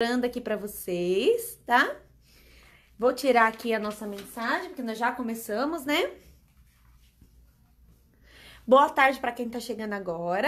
mostrando aqui para vocês, tá? Vou tirar aqui a nossa mensagem, porque nós já começamos, né? Boa tarde para quem tá chegando agora.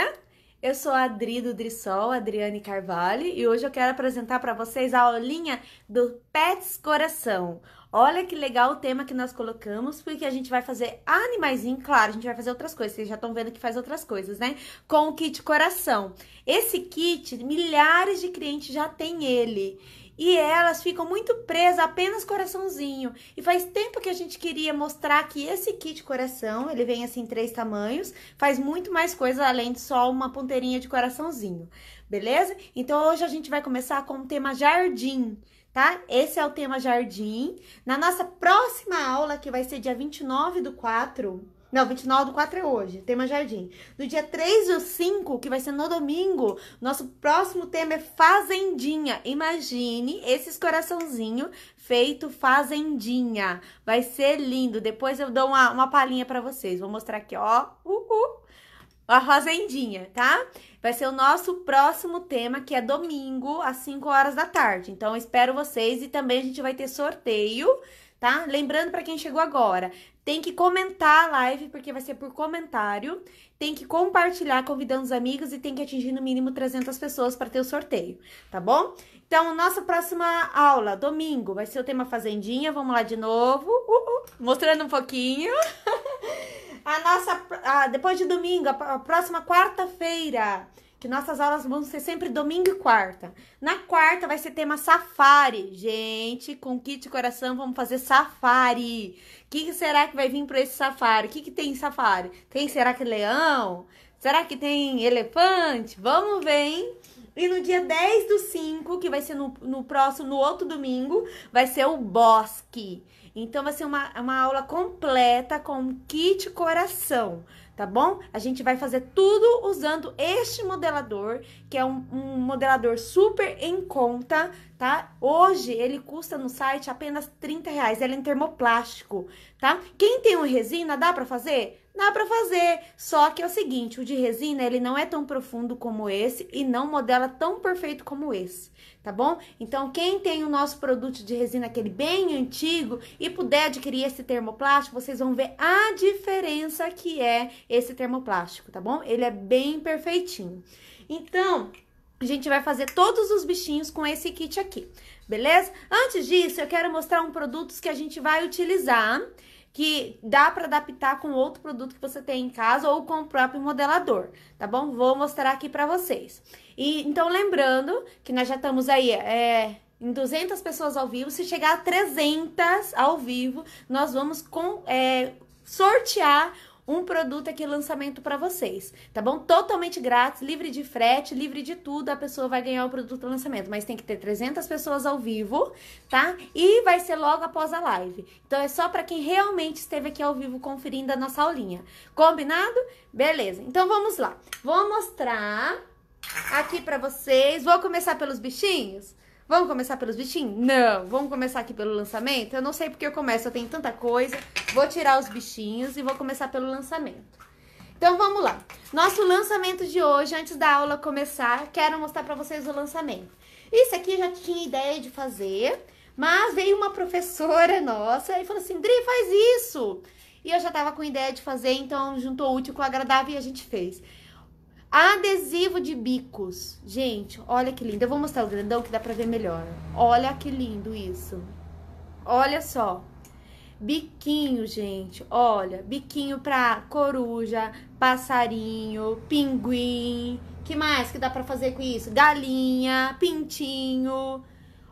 Eu sou a Adri do Drissol, Adriane Carvalho, e hoje eu quero apresentar para vocês a aulinha do Pets Coração. Olha que legal o tema que nós colocamos, porque a gente vai fazer animaizinho, claro, a gente vai fazer outras coisas, vocês já estão vendo que faz outras coisas, né? Com o kit coração. Esse kit, milhares de clientes já têm ele. E elas ficam muito presas apenas coraçãozinho. E faz tempo que a gente queria mostrar que esse kit coração, ele vem assim em três tamanhos, faz muito mais coisa além de só uma ponteirinha de coraçãozinho. Beleza? Então hoje a gente vai começar com o tema jardim tá? Esse é o tema jardim. Na nossa próxima aula, que vai ser dia 29 do 4, não, 29 do 4 é hoje, tema Jardim. No dia 3 e 5, que vai ser no domingo, nosso próximo tema é Fazendinha. Imagine esses coraçãozinho feito Fazendinha. Vai ser lindo. Depois eu dou uma, uma palhinha para vocês. Vou mostrar aqui, ó. Uhul. A fazendinha, tá? Vai ser o nosso próximo tema, que é domingo, às 5 horas da tarde. Então, eu espero vocês e também a gente vai ter sorteio tá? Lembrando para quem chegou agora, tem que comentar a live, porque vai ser por comentário, tem que compartilhar convidando os amigos e tem que atingir no mínimo 300 pessoas para ter o sorteio, tá bom? Então, nossa próxima aula, domingo, vai ser o tema Fazendinha, vamos lá de novo, uh, uh, mostrando um pouquinho. a nossa, a, depois de domingo, a, a próxima quarta-feira, que nossas aulas vão ser sempre domingo e quarta. Na quarta vai ser tema safari. Gente, com kit coração vamos fazer safari. O que, que, será que vai vir para esse safari? O que, que tem safari? Tem será que leão? Será que tem elefante? Vamos ver, hein? E no dia 10 do 5, que vai ser no, no próximo, no outro domingo, vai ser o Bosque. Então vai ser uma, uma aula completa com kit coração, tá bom? A gente vai fazer tudo usando este modelador, que é um, um modelador super em conta, tá? Hoje ele custa no site apenas 30 reais, ele é em termoplástico, tá? Quem tem um resina, dá pra fazer? Dá para fazer, só que é o seguinte, o de resina, ele não é tão profundo como esse e não modela tão perfeito como esse, tá bom? Então, quem tem o nosso produto de resina, aquele bem antigo, e puder adquirir esse termoplástico, vocês vão ver a diferença que é esse termoplástico, tá bom? Ele é bem perfeitinho. Então, a gente vai fazer todos os bichinhos com esse kit aqui, beleza? Antes disso, eu quero mostrar um produto que a gente vai utilizar que dá para adaptar com outro produto que você tem em casa ou com o próprio modelador, tá bom? Vou mostrar aqui para vocês. E então lembrando que nós já estamos aí é, em 200 pessoas ao vivo, se chegar a 300 ao vivo, nós vamos com, é, sortear um produto aqui lançamento para vocês, tá bom? Totalmente grátis, livre de frete, livre de tudo, a pessoa vai ganhar o produto lançamento, mas tem que ter 300 pessoas ao vivo, tá? E vai ser logo após a live. Então é só para quem realmente esteve aqui ao vivo conferindo a nossa aulinha. Combinado? Beleza. Então vamos lá. Vou mostrar aqui para vocês. Vou começar pelos bichinhos. Vamos começar pelos bichinhos? Não. Vamos começar aqui pelo lançamento? Eu não sei porque eu começo, eu tenho tanta coisa. Vou tirar os bichinhos e vou começar pelo lançamento. Então vamos lá. Nosso lançamento de hoje, antes da aula começar, quero mostrar para vocês o lançamento. Isso aqui eu já tinha ideia de fazer, mas veio uma professora nossa e falou assim: "Dri, faz isso". E eu já tava com ideia de fazer, então juntou o útil com o agradável e a gente fez. Adesivo de bicos. Gente, olha que lindo. Eu vou mostrar o grandão que dá pra ver melhor. Olha que lindo isso. Olha só. Biquinho, gente. Olha, biquinho pra coruja, passarinho, pinguim. Que mais que dá pra fazer com isso? Galinha, pintinho.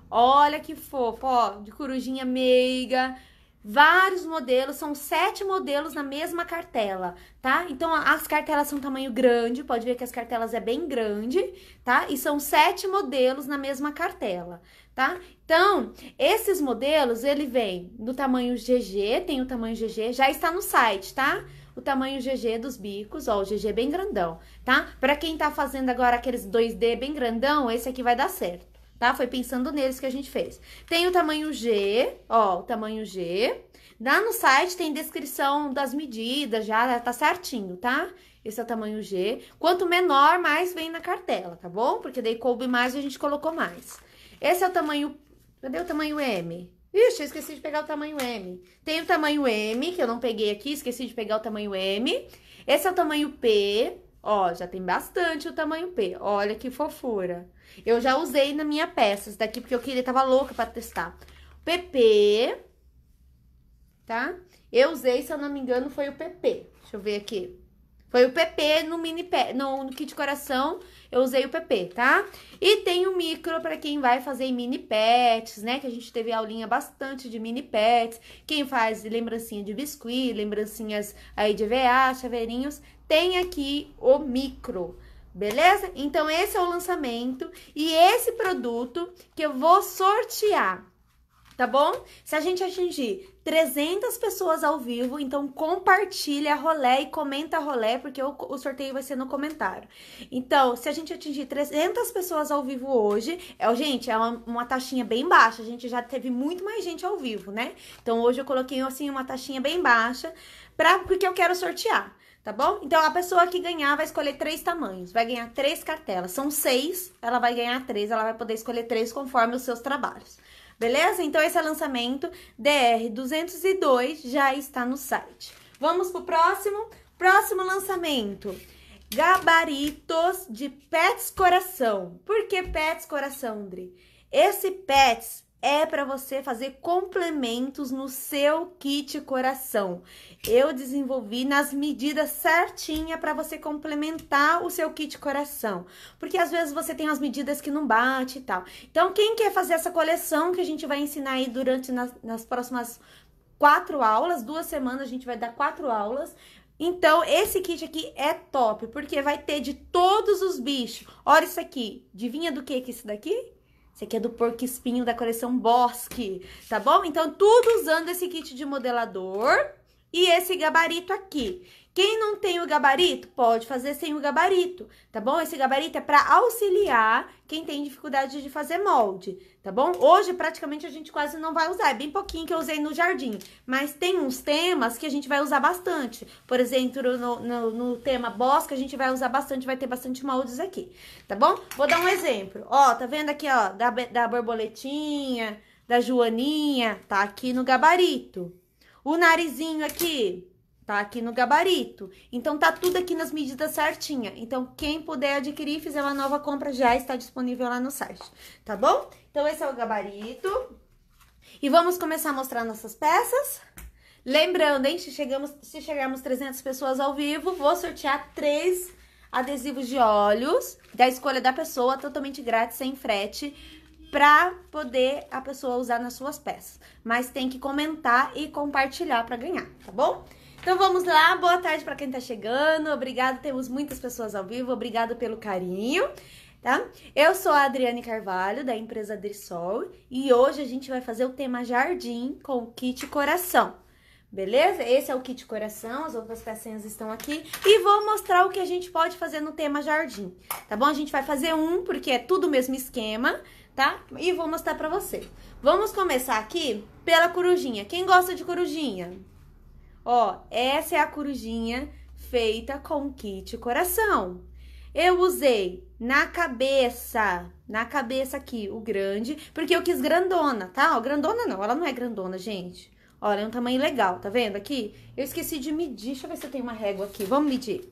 Olha que fofo, ó. De corujinha meiga vários modelos, são sete modelos na mesma cartela, tá? Então, as cartelas são tamanho grande, pode ver que as cartelas é bem grande, tá? E são sete modelos na mesma cartela, tá? Então, esses modelos, ele vem do tamanho GG, tem o tamanho GG, já está no site, tá? O tamanho GG dos bicos, ó, o GG é bem grandão, tá? Pra quem tá fazendo agora aqueles 2D bem grandão, esse aqui vai dar certo tá? Foi pensando neles que a gente fez. Tem o tamanho G, ó, o tamanho G. Lá no site tem descrição das medidas, já tá certinho, tá? Esse é o tamanho G. Quanto menor, mais vem na cartela, tá bom? Porque daí coube mais e a gente colocou mais. Esse é o tamanho... Cadê o tamanho M? Ixi, eu esqueci de pegar o tamanho M. Tem o tamanho M, que eu não peguei aqui, esqueci de pegar o tamanho M. Esse é o tamanho P. Ó, já tem bastante o tamanho P. Olha que fofura. Eu já usei na minha peça esse daqui, porque eu queria, tava louca pra testar. PP, tá? Eu usei, se eu não me engano, foi o PP. Deixa eu ver aqui. Foi o PP no mini pé, no, no kit coração, eu usei o PP, tá? E tem o micro para quem vai fazer mini pets, né? Que a gente teve aulinha bastante de mini pets. Quem faz lembrancinha de biscuit, lembrancinhas aí de VA, chaveirinhos, tem aqui o micro. Beleza? Então, esse é o lançamento e esse produto que eu vou sortear, tá bom? Se a gente atingir 300 pessoas ao vivo, então compartilha rolé e comenta rolé, porque o, o, sorteio vai ser no comentário. Então, se a gente atingir 300 pessoas ao vivo hoje, é, gente, é uma, uma taxinha bem baixa, a gente já teve muito mais gente ao vivo, né? Então, hoje eu coloquei, assim, uma taxinha bem baixa, pra, porque eu quero sortear tá bom? Então, a pessoa que ganhar vai escolher três tamanhos, vai ganhar três cartelas. São seis, ela vai ganhar três, ela vai poder escolher três conforme os seus trabalhos. Beleza? Então, esse é o lançamento DR202, já está no site. Vamos pro próximo? Próximo lançamento. Gabaritos de Pets Coração. Por que Pets Coração, André? Esse Pets é para você fazer complementos no seu kit coração. Eu desenvolvi nas medidas certinha para você complementar o seu kit coração, porque às vezes você tem as medidas que não bate e tal. Então, quem quer fazer essa coleção que a gente vai ensinar aí durante nas, nas próximas quatro aulas, duas semanas a gente vai dar quatro aulas. Então, esse kit aqui é top, porque vai ter de todos os bichos. Olha isso aqui, adivinha do que que é isso daqui? Esse aqui é do Porco Espinho da coleção Bosque, tá bom? Então, tudo usando esse kit de modelador e esse gabarito aqui. Quem não tem o gabarito, pode fazer sem o gabarito, tá bom? Esse gabarito é para auxiliar quem tem dificuldade de fazer molde, tá bom? Hoje, praticamente, a gente quase não vai usar, é bem pouquinho que eu usei no jardim, mas tem uns temas que a gente vai usar bastante. Por exemplo, no, no, no tema bosque, a gente vai usar bastante, vai ter bastante moldes aqui, tá bom? Vou dar um exemplo, ó, tá vendo aqui, ó, da, da borboletinha, da Joaninha, tá aqui no gabarito. O narizinho aqui, tá aqui no gabarito. Então tá tudo aqui nas medidas certinha. Então quem puder adquirir e fizer uma nova compra já está disponível lá no site, tá bom? Então esse é o gabarito. E vamos começar a mostrar nossas peças. Lembrando, hein, se, chegamos, se chegarmos 300 pessoas ao vivo, vou sortear três adesivos de olhos da escolha da pessoa, totalmente grátis, sem frete para poder a pessoa usar nas suas peças. Mas tem que comentar e compartilhar para ganhar, tá bom? Então vamos lá, boa tarde para quem está chegando. Obrigado, temos muitas pessoas ao vivo. Obrigado pelo carinho, tá? Eu sou a Adriane Carvalho da empresa Drisol e hoje a gente vai fazer o tema jardim com o kit coração. Beleza? Esse é o kit coração, as outras pecinhas estão aqui e vou mostrar o que a gente pode fazer no tema jardim, tá bom? A gente vai fazer um porque é tudo o mesmo esquema, tá? E vou mostrar para você. Vamos começar aqui pela corujinha. Quem gosta de corujinha? Ó, essa é a corujinha feita com kit coração. Eu usei na cabeça, na cabeça aqui, o grande, porque eu quis grandona, tá? Ó, grandona não, ela não é grandona, gente. Olha, é um tamanho legal, tá vendo aqui? Eu esqueci de medir, deixa eu ver se eu tenho uma régua aqui, vamos medir.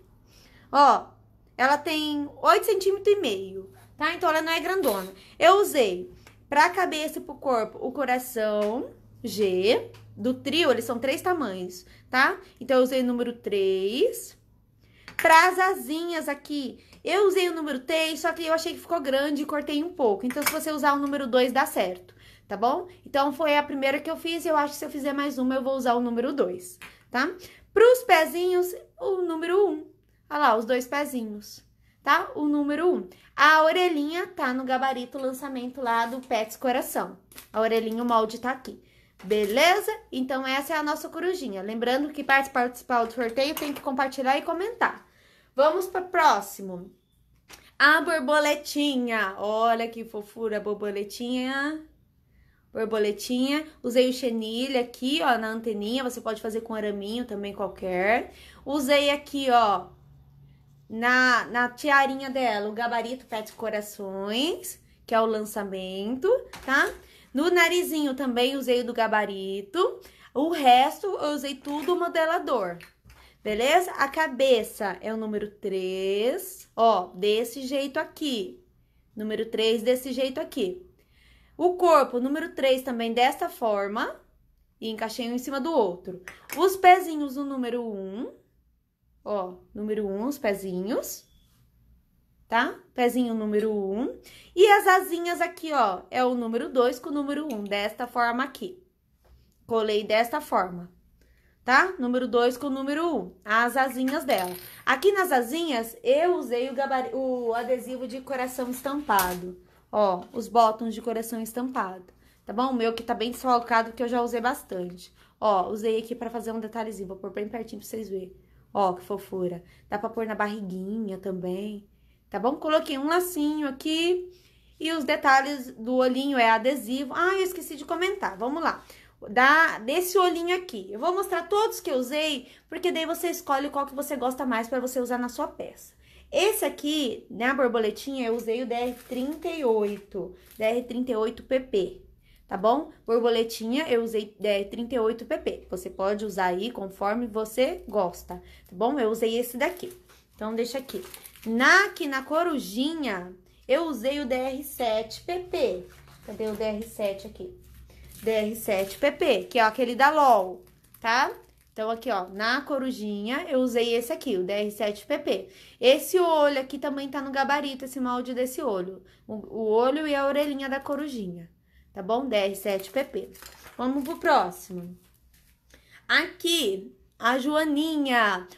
Ó, ela tem 8,5 centímetros e meio, tá? Então ela não é grandona. Eu usei pra cabeça e pro corpo o coração G, do trio eles são três tamanhos tá? Então, eu usei o número 3 pras asinhas aqui. Eu usei o número 3, só que eu achei que ficou grande e cortei um pouco. Então, se você usar o número 2, dá certo, tá bom? Então, foi a primeira que eu fiz e eu acho que se eu fizer mais uma, eu vou usar o número 2, tá? Pros pezinhos, o número 1. Um. Olha lá, os dois pezinhos, tá? O número 1. Um. A orelhinha tá no gabarito lançamento lá do Pets Coração. A orelhinha, o molde tá aqui. Beleza? Então essa é a nossa corujinha. Lembrando que para participar do sorteio tem que compartilhar e comentar. Vamos para o próximo. A borboletinha. Olha que fofura, borboletinha. Borboletinha. Usei o chenilha aqui, ó, na anteninha. Você pode fazer com araminho também qualquer. Usei aqui, ó, na, na tiarinha dela, o gabarito pet corações, que é o lançamento, tá? No narizinho também usei o do gabarito. O resto eu usei tudo modelador. Beleza? A cabeça é o número 3, ó, desse jeito aqui. Número 3 desse jeito aqui. O corpo, número 3 também desta forma. E encaixei um em cima do outro. Os pezinhos, o número 1. ó, número 1, os pezinhos tá? Pezinho número 1. Um. E as asinhas aqui, ó, é o número 2 com o número 1, um, desta forma aqui. Colei desta forma, tá? Número 2 com o número 1, um, as asinhas dela. Aqui nas asinhas, eu usei o, o adesivo de coração estampado, ó, os botões de coração estampado. Tá bom? O meu que tá bem desfalcado, que eu já usei bastante. Ó, usei aqui pra fazer um detalhezinho. Vou pôr bem pertinho pra vocês verem. Ó, que fofura. Dá pra pôr na barriguinha também tá bom? Coloquei um lacinho aqui e os detalhes do olhinho é adesivo. Ah, eu esqueci de comentar, vamos lá. Da, desse olhinho aqui. Eu vou mostrar todos que eu usei, porque daí você escolhe qual que você gosta mais para você usar na sua peça. Esse aqui, na né, borboletinha, eu usei o DR38, DR38PP, tá bom? Borboletinha, eu usei DR38PP. Você pode usar aí conforme você gosta, tá bom? Eu usei esse daqui. Então, deixa aqui. Na aqui na Corujinha, eu usei o DR7PP. Cadê o DR7 aqui? DR7PP, que é aquele da LOL, tá? Então, aqui, ó, na corujinha, eu usei esse aqui, o DR7PP. Esse olho aqui também tá no gabarito, esse molde desse olho. O, o olho e a orelhinha da corujinha, tá bom? DR7PP. Vamos pro próximo. Aqui, a Joaninha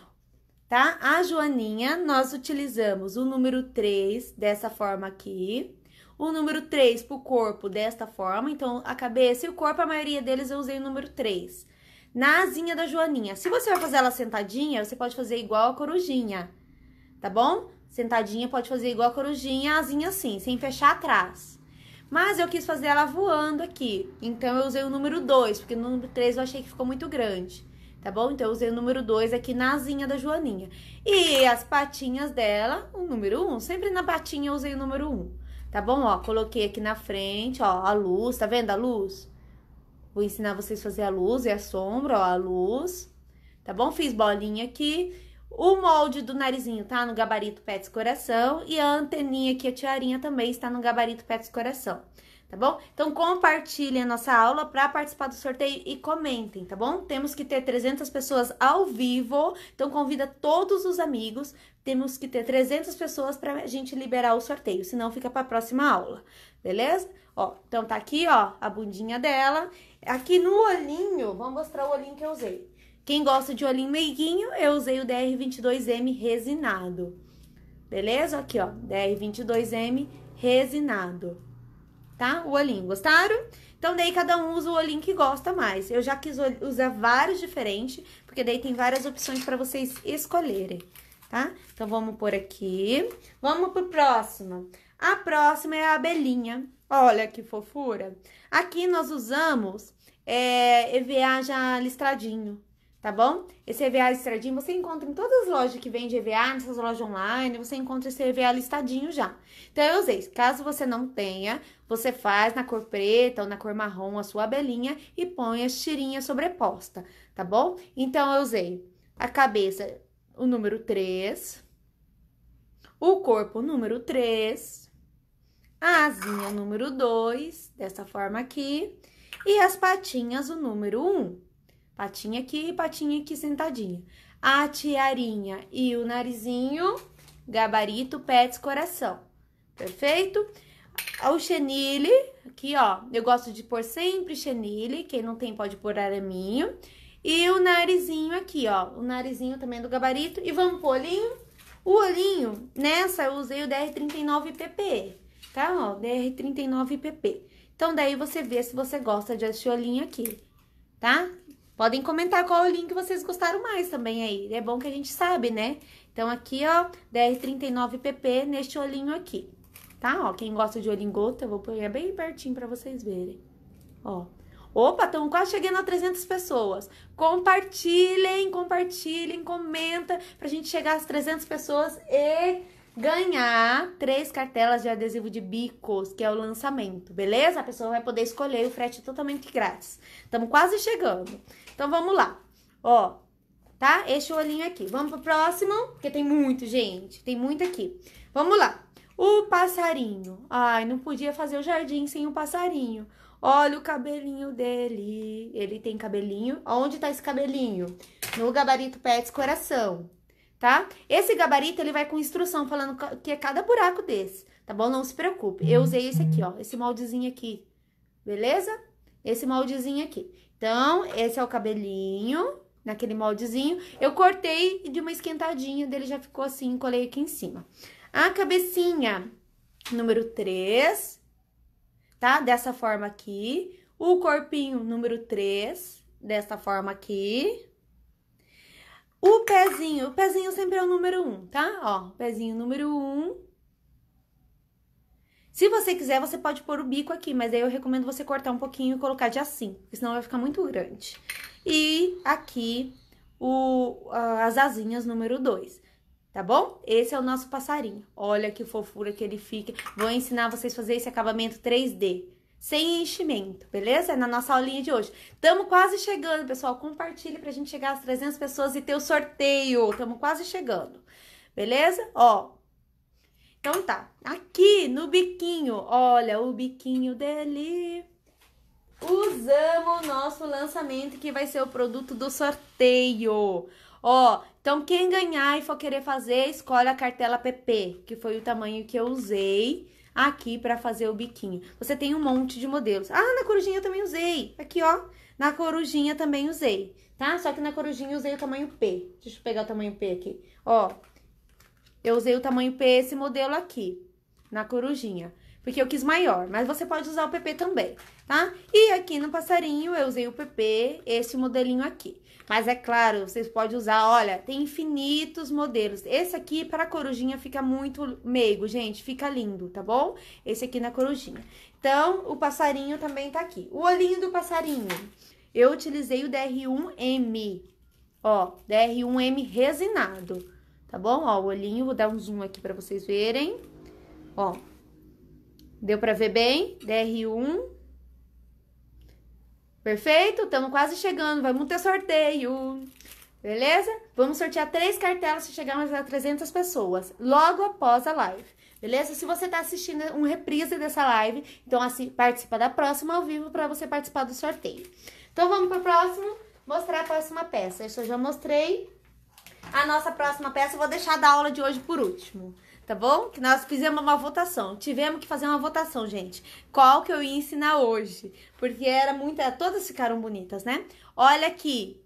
tá? A joaninha, nós utilizamos o número 3 dessa forma aqui, o número 3 para o corpo desta forma, então a cabeça e o corpo, a maioria deles eu usei o número 3. Na asinha da joaninha, se você vai fazer ela sentadinha, você pode fazer igual a corujinha, tá bom? Sentadinha pode fazer igual a corujinha, asinha assim, sem fechar atrás. Mas eu quis fazer ela voando aqui, então eu usei o número 2, porque no número 3 eu achei que ficou muito grande tá bom? Então eu usei o número 2 aqui na asinha da Joaninha. E as patinhas dela, o número 1, um. sempre na patinha eu usei o número 1, um, tá bom? Ó, coloquei aqui na frente, ó, a luz, tá vendo a luz? Vou ensinar vocês a fazer a luz e a sombra, ó, a luz, tá bom? Fiz bolinha aqui. O molde do narizinho tá no gabarito Pets Coração e a anteninha aqui, a tiarinha também está no gabarito Pets Coração tá bom? Então compartilhem a nossa aula para participar do sorteio e comentem, tá bom? Temos que ter 300 pessoas ao vivo, então convida todos os amigos. Temos que ter 300 pessoas para a gente liberar o sorteio, senão fica para a próxima aula, beleza? Ó, então tá aqui, ó, a bundinha dela. Aqui no olhinho, vamos mostrar o olhinho que eu usei. Quem gosta de olhinho meiguinho, eu usei o DR22M resinado. Beleza? Aqui, ó, DR22M resinado tá? O olhinho, gostaram? Então, daí cada um usa o olhinho que gosta mais. Eu já quis usar vários diferentes, porque daí tem várias opções para vocês escolherem, tá? Então, vamos por aqui. Vamos pro próximo. A próxima é a abelhinha. Olha que fofura. Aqui nós usamos é, EVA já listradinho, tá bom? Esse EVA listradinho você encontra em todas as lojas que vende EVA, nessas lojas online, você encontra esse EVA listadinho já. Então, eu usei. Caso você não tenha, você faz na cor preta ou na cor marrom a sua abelhinha e põe as tirinhas sobreposta, tá bom? Então, eu usei a cabeça, o número 3, o corpo, o número 3, a asinha, o número 2, dessa forma aqui, e as patinhas, o número 1. Patinha aqui, e patinha aqui sentadinha. A tiarinha e o narizinho, gabarito, pets, coração. Perfeito? o chenille, aqui ó, eu gosto de pôr sempre chenille, quem não tem pode pôr araminho. E o narizinho aqui, ó, o narizinho também é do gabarito. E vamos pôr olhinho. O olhinho, nessa eu usei o DR39PP, tá? Ó, DR39PP. Então, daí você vê se você gosta desse olhinho aqui, tá? Podem comentar qual olhinho que vocês gostaram mais também aí. É bom que a gente sabe, né? Então, aqui, ó, DR39PP neste olhinho aqui tá? Ó, quem gosta de olho em gota, eu vou pôr bem pertinho para vocês verem. Ó. Opa, estamos quase chegando a 300 pessoas. Compartilhem, compartilhem, comenta para a gente chegar às 300 pessoas e ganhar três cartelas de adesivo de bicos, que é o lançamento, beleza? A pessoa vai poder escolher o frete totalmente grátis. Estamos quase chegando. Então vamos lá. Ó, tá? Este olhinho aqui. Vamos pro próximo, porque tem muito, gente. Tem muito aqui. Vamos lá. O passarinho. Ai, não podia fazer o jardim sem o um passarinho. Olha o cabelinho dele. Ele tem cabelinho. Onde tá esse cabelinho? No gabarito Pets Coração, tá? Esse gabarito, ele vai com instrução falando que é cada buraco desse, tá bom? Não se preocupe. Eu usei esse aqui, ó. Esse moldezinho aqui, beleza? Esse moldezinho aqui. Então, esse é o cabelinho, naquele moldezinho. Eu cortei de uma esquentadinha dele, já ficou assim, colei aqui em cima a cabecinha. Número 3, tá? Dessa forma aqui. O corpinho, número 3, dessa forma aqui. O pezinho, o pezinho sempre é o número 1, um, tá? Ó, pezinho número 1. Um. Se você quiser, você pode pôr o bico aqui, mas aí eu recomendo você cortar um pouquinho e colocar de assim, porque senão vai ficar muito grande. E aqui, o, as asinhas número 2 tá bom? Esse é o nosso passarinho. Olha que fofura que ele fica. Vou ensinar vocês a fazer esse acabamento 3D, sem enchimento, beleza? É na nossa aulinha de hoje. Estamos quase chegando, pessoal. Compartilhe pra gente chegar às 300 pessoas e ter o sorteio. Estamos quase chegando, beleza? Ó, então tá, aqui no biquinho, olha o biquinho dele. Usamos o nosso lançamento que vai ser o produto do sorteio. Ó, então quem ganhar e for querer fazer, escolhe a cartela PP, que foi o tamanho que eu usei aqui para fazer o biquinho. Você tem um monte de modelos. Ah, na corujinha também usei. Aqui, ó. Na corujinha também usei, tá? Só que na corujinha usei o tamanho P. Deixa eu pegar o tamanho P aqui. Ó, eu usei o tamanho P, esse modelo aqui, na corujinha. Porque eu quis maior, mas você pode usar o PP também, tá? E aqui no passarinho eu usei o PP, esse modelinho aqui. Mas é claro, vocês podem usar, olha, tem infinitos modelos. Esse aqui para corujinha fica muito meigo, gente, fica lindo, tá bom? Esse aqui na corujinha. Então, o passarinho também tá aqui. O olhinho do passarinho. Eu utilizei o DR1M, ó, DR1M resinado, tá bom? Ó, o olhinho, vou dar um zoom aqui para vocês verem, ó. Deu para ver bem? DR1 Perfeito? Estamos quase chegando. Vamos ter sorteio. Beleza? Vamos sortear três cartelas se chegarmos a 300 pessoas, logo após a live. Beleza? Se você está assistindo um reprise dessa live, então assim, participa da próxima ao vivo para você participar do sorteio. Então vamos para o próximo, mostrar a próxima peça. Isso eu já mostrei. A nossa próxima peça eu vou deixar da aula de hoje por último tá bom? Que nós fizemos uma votação. Tivemos que fazer uma votação, gente. Qual que eu ia ensinar hoje? Porque era muita, todas ficaram bonitas, né? Olha aqui.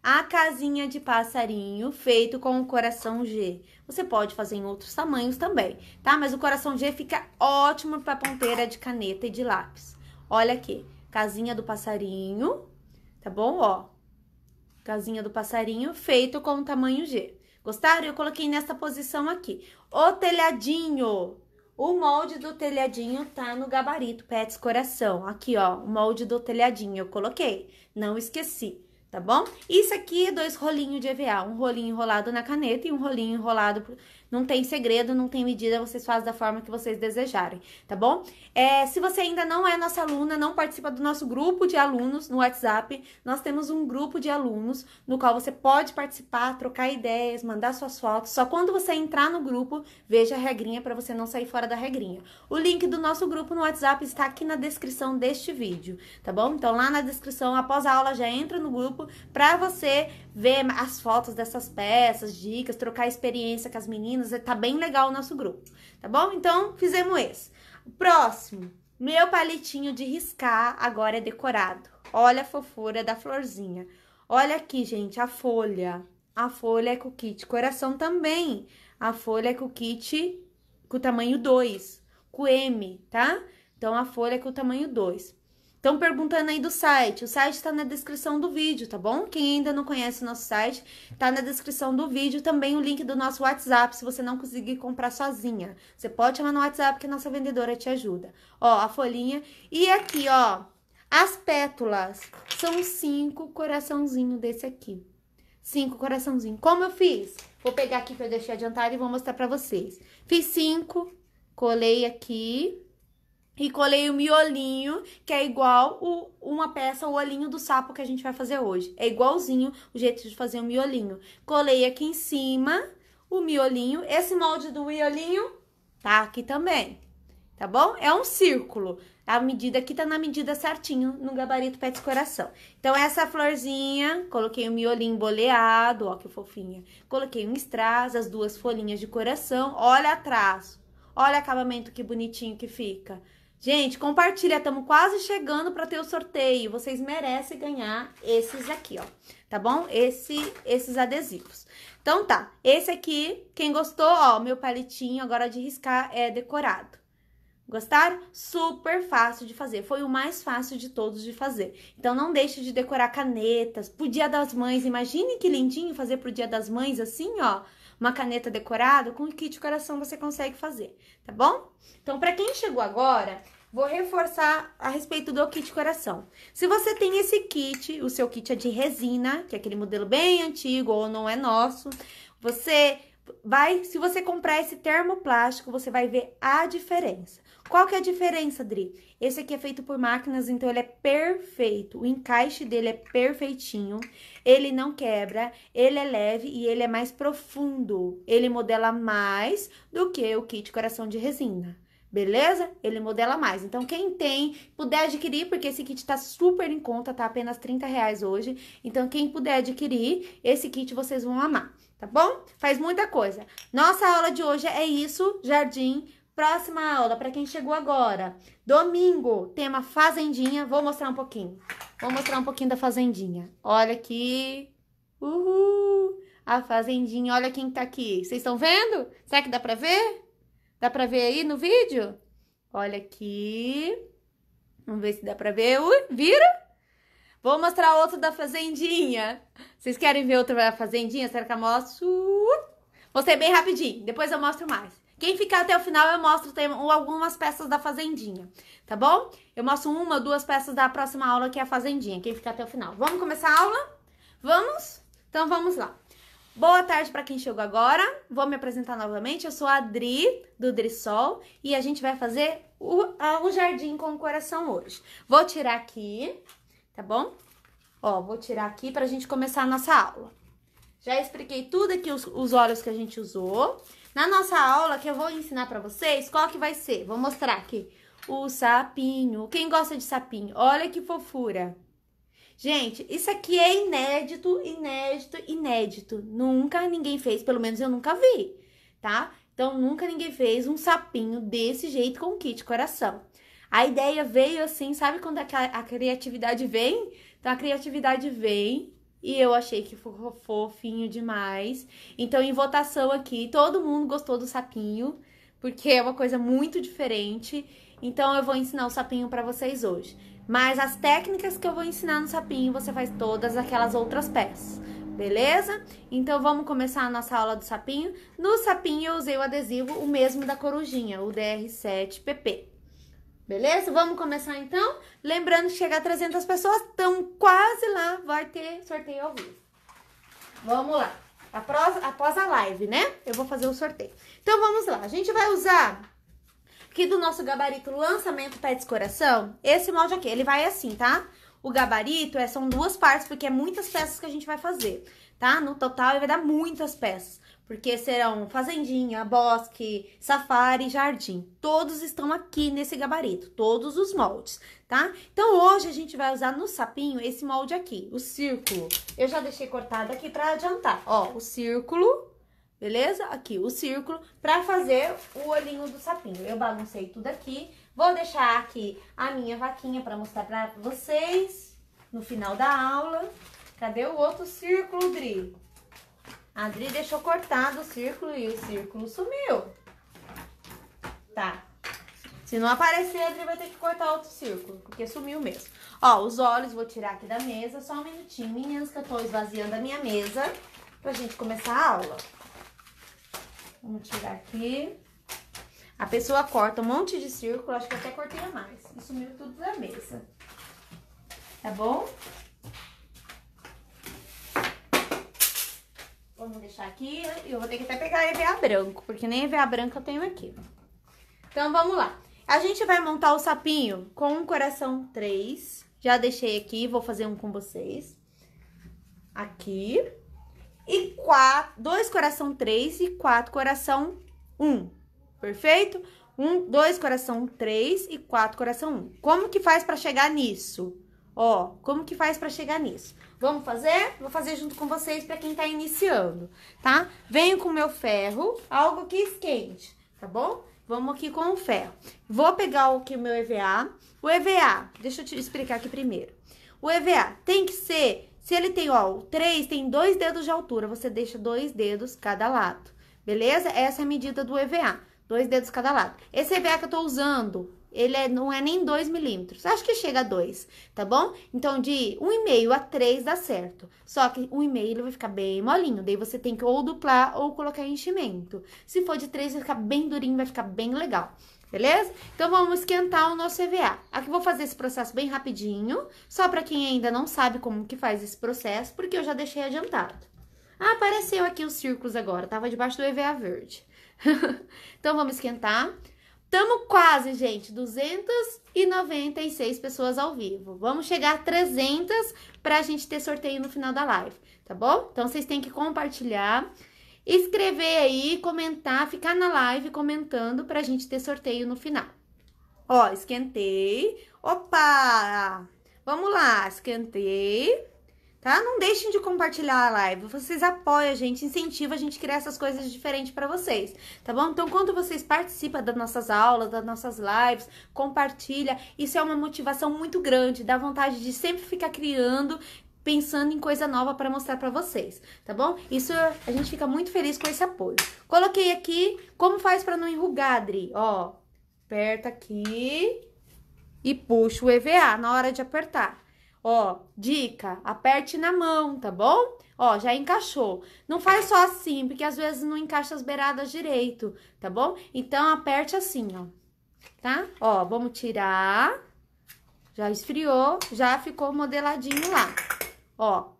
A casinha de passarinho feito com o coração G. Você pode fazer em outros tamanhos também, tá? Mas o coração G fica ótimo para ponteira de caneta e de lápis. Olha aqui, casinha do passarinho, tá bom? Ó, casinha do passarinho feito com o tamanho G. Gostaram? Eu coloquei nessa posição aqui. O telhadinho. O molde do telhadinho tá no gabarito Pets Coração. Aqui, ó, o molde do telhadinho eu coloquei. Não esqueci, tá bom? Isso aqui é dois rolinhos de EVA. Um rolinho enrolado na caneta e um rolinho enrolado não tem segredo, não tem medida, vocês fazem da forma que vocês desejarem, tá bom? É, se você ainda não é nossa aluna, não participa do nosso grupo de alunos no WhatsApp, nós temos um grupo de alunos no qual você pode participar, trocar ideias, mandar suas fotos. Só quando você entrar no grupo, veja a regrinha para você não sair fora da regrinha. O link do nosso grupo no WhatsApp está aqui na descrição deste vídeo, tá bom? Então lá na descrição, após a aula, já entra no grupo para você ver as fotos dessas peças, dicas, trocar experiência com as meninas. É, tá bem legal o nosso grupo, tá bom? Então, fizemos esse. Próximo, meu palitinho de riscar agora é decorado. Olha a fofura da florzinha. Olha aqui, gente, a folha. A folha é com o kit coração também. A folha é com o kit com tamanho 2, com M, tá? Então, a folha é com o tamanho 2. Estão perguntando aí do site. O site está na descrição do vídeo, tá bom? Quem ainda não conhece o nosso site, tá na descrição do vídeo também o link do nosso WhatsApp, se você não conseguir comprar sozinha. Você pode chamar no WhatsApp que a nossa vendedora te ajuda. Ó, a folhinha. E aqui, ó, as pétalas. São cinco coraçãozinho desse aqui. Cinco coraçãozinho. Como eu fiz? Vou pegar aqui que eu deixei adiantado e vou mostrar pra vocês. Fiz cinco, colei aqui e colei o miolinho, que é igual o, uma peça, o olhinho do sapo que a gente vai fazer hoje. É igualzinho o jeito de fazer o miolinho. Colei aqui em cima o miolinho. Esse molde do miolinho tá aqui também, tá bom? É um círculo. A medida aqui tá na medida certinho no gabarito pé de coração. Então, essa florzinha, coloquei um miolinho boleado, ó que fofinha. Coloquei um strass, as duas folhinhas de coração. Olha atrás, olha o acabamento que bonitinho que fica. Gente, compartilha, estamos quase chegando para ter o sorteio. Vocês merecem ganhar esses aqui, ó, tá bom? Esse, esses adesivos. Então tá, esse aqui, quem gostou, ó, meu palitinho agora de riscar é decorado. Gostaram? Super fácil de fazer, foi o mais fácil de todos de fazer. Então não deixe de decorar canetas pro Dia das Mães. Imagine que lindinho fazer pro Dia das Mães assim, ó uma caneta decorada, com o kit coração você consegue fazer, tá bom? Então, para quem chegou agora, Vou reforçar a respeito do kit coração. Se você tem esse kit, o seu kit é de resina, que é aquele modelo bem antigo ou não é nosso, você vai, se você comprar esse termoplástico, você vai ver a diferença. Qual que é a diferença, Dri? Esse aqui é feito por máquinas, então ele é perfeito. O encaixe dele é perfeitinho. Ele não quebra, ele é leve e ele é mais profundo. Ele modela mais do que o kit coração de resina beleza? Ele modela mais. Então, quem tem, puder adquirir, porque esse kit tá super em conta, tá apenas 30 reais hoje. Então, quem puder adquirir, esse kit vocês vão amar, tá bom? Faz muita coisa. Nossa aula de hoje é isso, jardim. Próxima aula, para quem chegou agora, domingo, tema fazendinha. Vou mostrar um pouquinho. Vou mostrar um pouquinho da fazendinha. Olha aqui. Uhul! A fazendinha, olha quem tá aqui. Vocês estão vendo? Será que dá pra ver? Dá pra ver aí no vídeo? Olha aqui. Vamos ver se dá pra ver. Ui, vira? Vou mostrar outro da fazendinha. Vocês querem ver outro da fazendinha? Será que eu mostro? Mostrei bem rapidinho. Depois eu mostro mais. Quem ficar até o final, eu mostro tem algumas peças da Fazendinha, tá bom? Eu mostro uma, duas peças da próxima aula, que é a Fazendinha. Quem ficar até o final. Vamos começar a aula? Vamos? Então, vamos lá. Boa tarde para quem chegou agora. Vou me apresentar novamente. Eu sou a Adri do Drissol e a gente vai fazer o, a, o jardim com o coração hoje. Vou tirar aqui, tá bom? Ó, vou tirar aqui para a gente começar a nossa aula. Já expliquei tudo aqui os, os olhos que a gente usou. Na nossa aula que eu vou ensinar para vocês, qual que vai ser? Vou mostrar aqui o sapinho. Quem gosta de sapinho? Olha que fofura. Gente, isso aqui é inédito, inédito, inédito. Nunca ninguém fez, pelo menos eu nunca vi, tá? Então, nunca ninguém fez um sapinho desse jeito com kit coração. A ideia veio assim, sabe quando a, a criatividade vem? Então, a criatividade vem e eu achei que foi fofinho demais. Então, em votação aqui, todo mundo gostou do sapinho, porque é uma coisa muito diferente. Então, eu vou ensinar o sapinho para vocês hoje. Mas as técnicas que eu vou ensinar no sapinho, você faz todas aquelas outras peças. Beleza? Então vamos começar a nossa aula do sapinho. No sapinho eu usei o adesivo, o mesmo da corujinha, o DR7PP. Beleza? Vamos começar então? Lembrando que chegar a 300 pessoas, estão quase lá, vai ter sorteio ao vivo. Vamos lá. Após, após a live, né? Eu vou fazer o sorteio. Então vamos lá. A gente vai usar Aqui do nosso gabarito lançamento Pets Coração, esse molde aqui, ele vai assim, tá? O gabarito é, são duas partes, porque é muitas peças que a gente vai fazer, tá? No total, ele vai dar muitas peças. Porque serão fazendinha, bosque, safari, jardim. Todos estão aqui nesse gabarito, todos os moldes, tá? Então, hoje a gente vai usar no sapinho esse molde aqui, o círculo. Eu já deixei cortado aqui pra adiantar. Ó, o círculo beleza? Aqui o círculo para fazer o olhinho do sapinho. Eu baguncei tudo aqui. Vou deixar aqui a minha vaquinha para mostrar para vocês no final da aula. Cadê o outro círculo, Dri? A Dri deixou cortado o círculo e o círculo sumiu. Tá. Se não aparecer, a Dri vai ter que cortar outro círculo, porque sumiu mesmo. Ó, os olhos vou tirar aqui da mesa, só um minutinho, meninas, que eu tô esvaziando a minha mesa pra gente começar a aula. Vamos tirar aqui. A pessoa corta um monte de círculo, acho que até cortei a mais. E sumiu tudo da mesa. Tá bom? Vamos deixar aqui. Né? Eu vou ter que até pegar EVA branco, porque nem EVA branca eu tenho aqui. Então, vamos lá. A gente vai montar o sapinho com um coração 3. Já deixei aqui, vou fazer um com vocês. Aqui e quatro, dois coração três e quatro coração um, perfeito? Um, dois coração três e quatro coração um. Como que faz para chegar nisso? Ó, como que faz para chegar nisso? Vamos fazer? Vou fazer junto com vocês para quem tá iniciando, tá? Venho com meu ferro, algo que esquente, tá bom? Vamos aqui com o ferro. Vou pegar o que meu EVA. O EVA, deixa eu te explicar aqui primeiro. O EVA tem que ser se ele tem, ó, o 3 tem dois dedos de altura, você deixa dois dedos cada lado, beleza? Essa é a medida do EVA, dois dedos cada lado. Esse EVA que eu tô usando, ele é, não é nem 2 milímetros, acho que chega a 2, tá bom? Então, de 1,5 a 3 dá certo, só que 1,5 ele vai ficar bem molinho, daí você tem que ou duplar ou colocar enchimento. Se for de 3, vai ficar bem durinho, vai ficar bem legal. Beleza? Então, vamos esquentar o nosso EVA. Aqui vou fazer esse processo bem rapidinho, só para quem ainda não sabe como que faz esse processo, porque eu já deixei adiantado. Ah, apareceu aqui os círculos agora, tava debaixo do EVA verde. então, vamos esquentar. Tamo quase, gente, 296 pessoas ao vivo. Vamos chegar a 300 para a gente ter sorteio no final da live, tá bom? Então, vocês têm que compartilhar escrever aí, comentar, ficar na live comentando pra gente ter sorteio no final. Ó, esquentei. Opa! Vamos lá, esquentei. Tá? Não deixem de compartilhar a live. Vocês apoiam a gente, incentivam a gente a criar essas coisas diferentes para vocês, tá bom? Então, quando vocês participam das nossas aulas, das nossas lives, compartilha. Isso é uma motivação muito grande, dá vontade de sempre ficar criando pensando em coisa nova para mostrar para vocês, tá bom? Isso a gente fica muito feliz com esse apoio. Coloquei aqui como faz para não enrugar, Adri, ó. Aperta aqui e puxa o EVA na hora de apertar. Ó, dica, aperte na mão, tá bom? Ó, já encaixou. Não faz só assim, porque às vezes não encaixa as beiradas direito, tá bom? Então, aperte assim, ó. Tá? Ó, vamos tirar. Já esfriou, já ficou modeladinho lá. Ó,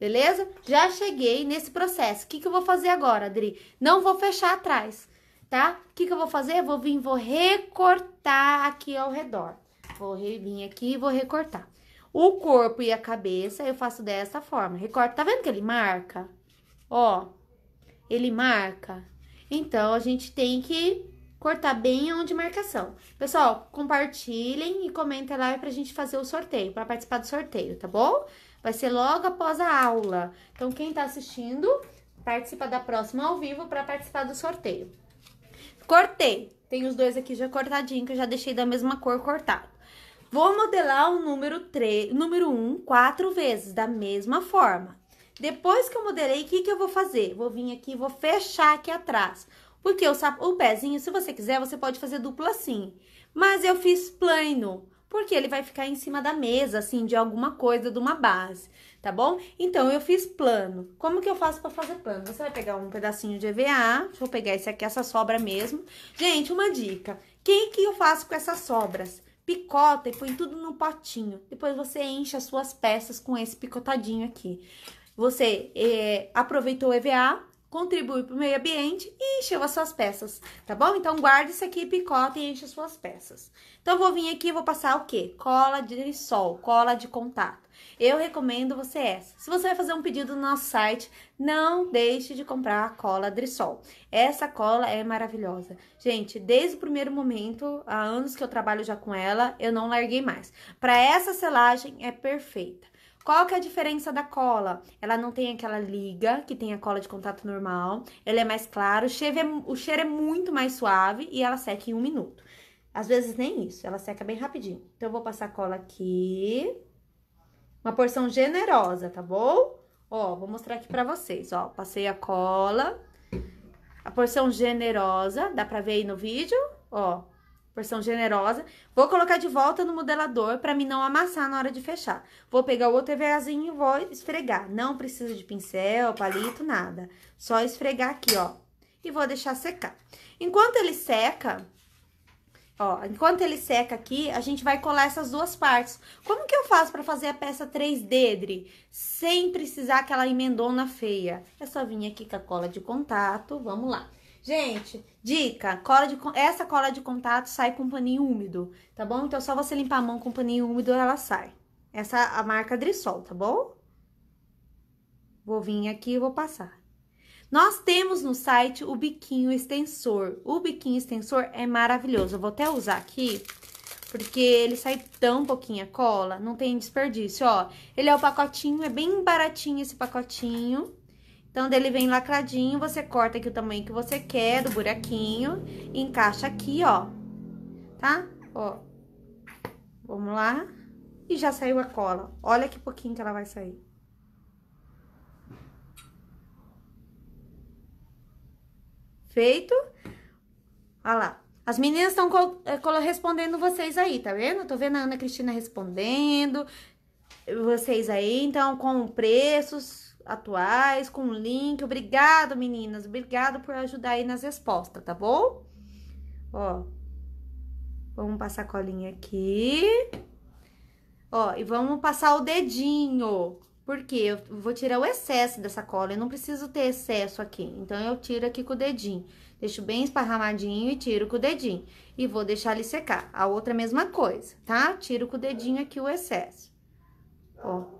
beleza? Já cheguei nesse processo. O que, que eu vou fazer agora, Adri? Não vou fechar atrás, tá? O que, que eu vou fazer? Vou vir, vou recortar aqui ao redor. Vou vir aqui e vou recortar. O corpo e a cabeça eu faço dessa forma. Recorta, tá vendo que ele marca? Ó, ele marca. Então, a gente tem que cortar bem onde marcação. Pessoal, compartilhem e comentem lá pra gente fazer o sorteio, para participar do sorteio, tá bom? Vai ser logo após a aula. Então, quem está assistindo, participa da próxima ao vivo para participar do sorteio. Cortei. Tem os dois aqui já cortadinho, que eu já deixei da mesma cor cortado. Vou modelar o número 3, número 1 quatro vezes, da mesma forma. Depois que eu modelei, o que, que eu vou fazer? Vou vir aqui, vou fechar aqui atrás. Porque o, o pezinho, se você quiser, você pode fazer duplo assim. Mas eu fiz plano porque ele vai ficar em cima da mesa, assim, de alguma coisa, de uma base, tá bom? Então, eu fiz plano. Como que eu faço para fazer plano? Você vai pegar um pedacinho de EVA, deixa eu pegar esse aqui, essa sobra mesmo. Gente, uma dica, quem que eu faço com essas sobras? Picota e põe tudo no potinho. Depois você enche as suas peças com esse picotadinho aqui. Você é, aproveitou o EVA, contribui para o meio ambiente e encheu as suas peças, tá bom? Então, guarde isso aqui, picota e enche as suas peças. Então, vou vir aqui e vou passar o quê? Cola de sol, cola de contato. Eu recomendo você essa. Se você vai fazer um pedido no nosso site, não deixe de comprar a cola Drissol. Essa cola é maravilhosa. Gente, desde o primeiro momento, há anos que eu trabalho já com ela, eu não larguei mais. Para essa selagem é perfeita. Qual que é a diferença da cola? Ela não tem aquela liga que tem a cola de contato normal, ela é mais clara, o cheiro é, o cheiro é muito mais suave e ela seca em um minuto. Às vezes nem isso, ela seca bem rapidinho. Então, eu vou passar cola aqui. Uma porção generosa, tá bom? Ó, vou mostrar aqui pra vocês, ó. Passei a cola. A porção generosa, dá pra ver aí no vídeo, ó porção generosa. Vou colocar de volta no modelador para mim não amassar na hora de fechar. Vou pegar o outro EVAzinho e vou esfregar. Não precisa de pincel, palito, nada. Só esfregar aqui, ó. E vou deixar secar. Enquanto ele seca, ó, enquanto ele seca aqui, a gente vai colar essas duas partes. Como que eu faço para fazer a peça 3D, Dri? Sem precisar aquela emendona feia. É só vir aqui com a cola de contato, vamos lá. Gente, dica, cola de, essa cola de contato sai com paninho úmido, tá bom? Então, só você limpar a mão com paninho úmido, ela sai. Essa é a marca Drissol, tá bom? Vou vir aqui e vou passar. Nós temos no site o biquinho extensor. O biquinho extensor é maravilhoso. Eu vou até usar aqui, porque ele sai tão pouquinha cola, não tem desperdício, ó. Ele é o pacotinho, é bem baratinho esse pacotinho. Então, dele vem lacradinho, você corta aqui o tamanho que você quer do buraquinho e encaixa aqui, ó. Tá? Ó. Vamos lá. E já saiu a cola. Olha que pouquinho que ela vai sair. Feito? Olha lá. As meninas estão é, respondendo vocês aí, tá vendo? tô vendo a Ana Cristina respondendo, vocês aí, então, com preços, atuais com link. Obrigado, meninas. Obrigado por ajudar aí nas respostas, tá bom? Ó. Vamos passar a colinha aqui. Ó, e vamos passar o dedinho. Porque eu vou tirar o excesso dessa cola, eu não preciso ter excesso aqui. Então, eu tiro aqui com o dedinho. Deixo bem esparramadinho e tiro com o dedinho. E vou deixar ele secar. A outra é mesma coisa, tá? Tiro com o dedinho aqui o excesso. Ó.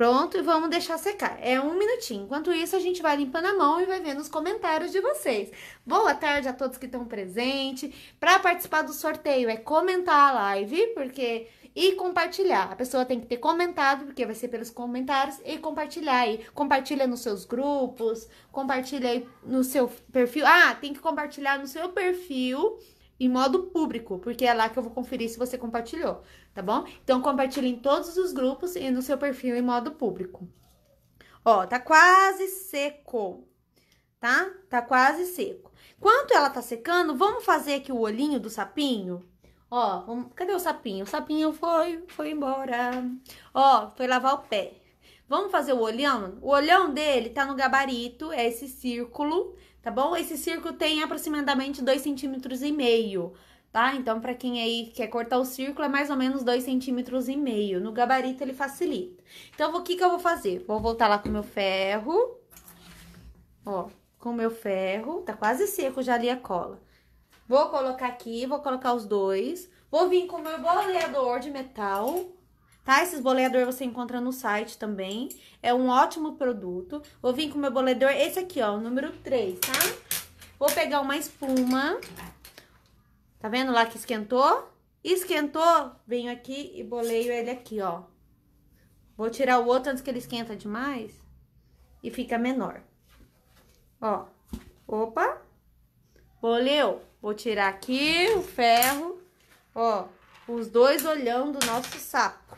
Pronto, e vamos deixar secar. É um minutinho. Enquanto isso, a gente vai limpando a mão e vai ver nos comentários de vocês. Boa tarde a todos que estão presentes. Para participar do sorteio é comentar a live, porque e compartilhar. A pessoa tem que ter comentado, porque vai ser pelos comentários, e compartilhar aí. Compartilha nos seus grupos, compartilha aí no seu perfil. Ah, tem que compartilhar no seu perfil em modo público, porque é lá que eu vou conferir se você compartilhou, tá bom? Então, compartilhe em todos os grupos e no seu perfil em modo público. Ó, tá quase seco, tá? Tá quase seco. Quanto ela tá secando, vamos fazer aqui o olhinho do sapinho? Ó, vamos... cadê o sapinho? O sapinho foi, foi embora. Ó, foi lavar o pé. Vamos fazer o olhão? O olhão dele tá no gabarito, é esse círculo, tá bom? Esse círculo tem aproximadamente 2,5 centímetros, e meio, tá? Então, para quem aí quer cortar o círculo, é mais ou menos 2,5 centímetros. e meio. No gabarito, ele facilita. Então, o que que eu vou fazer? Vou voltar lá com o meu ferro, ó, com o meu ferro. Tá quase seco já ali a cola. Vou colocar aqui, vou colocar os dois. Vou vir com o meu boleador de metal tá? Esses boleador você encontra no site também. É um ótimo produto. Vou vir com meu boleador, esse aqui, ó, número 3, tá? Vou pegar uma espuma. Tá vendo lá que esquentou? Esquentou, venho aqui e boleio ele aqui, ó. Vou tirar o outro antes que ele esquenta demais e fica menor. Ó, opa, boleu. Vou tirar aqui o ferro, ó, os dois olhando do nosso sapo.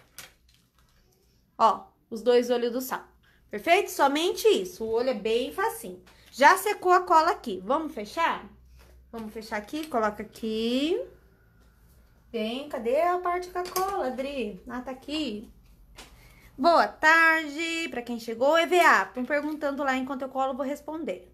Ó, os dois olhos do sapo. Perfeito? Somente isso. O olho é bem facinho. Já secou a cola aqui. Vamos fechar? Vamos fechar aqui, coloca aqui. Bem, cadê a parte com a cola, Adri? Ah, tá aqui. Boa tarde para quem chegou. EVA, estão perguntando lá enquanto eu colo, vou responder.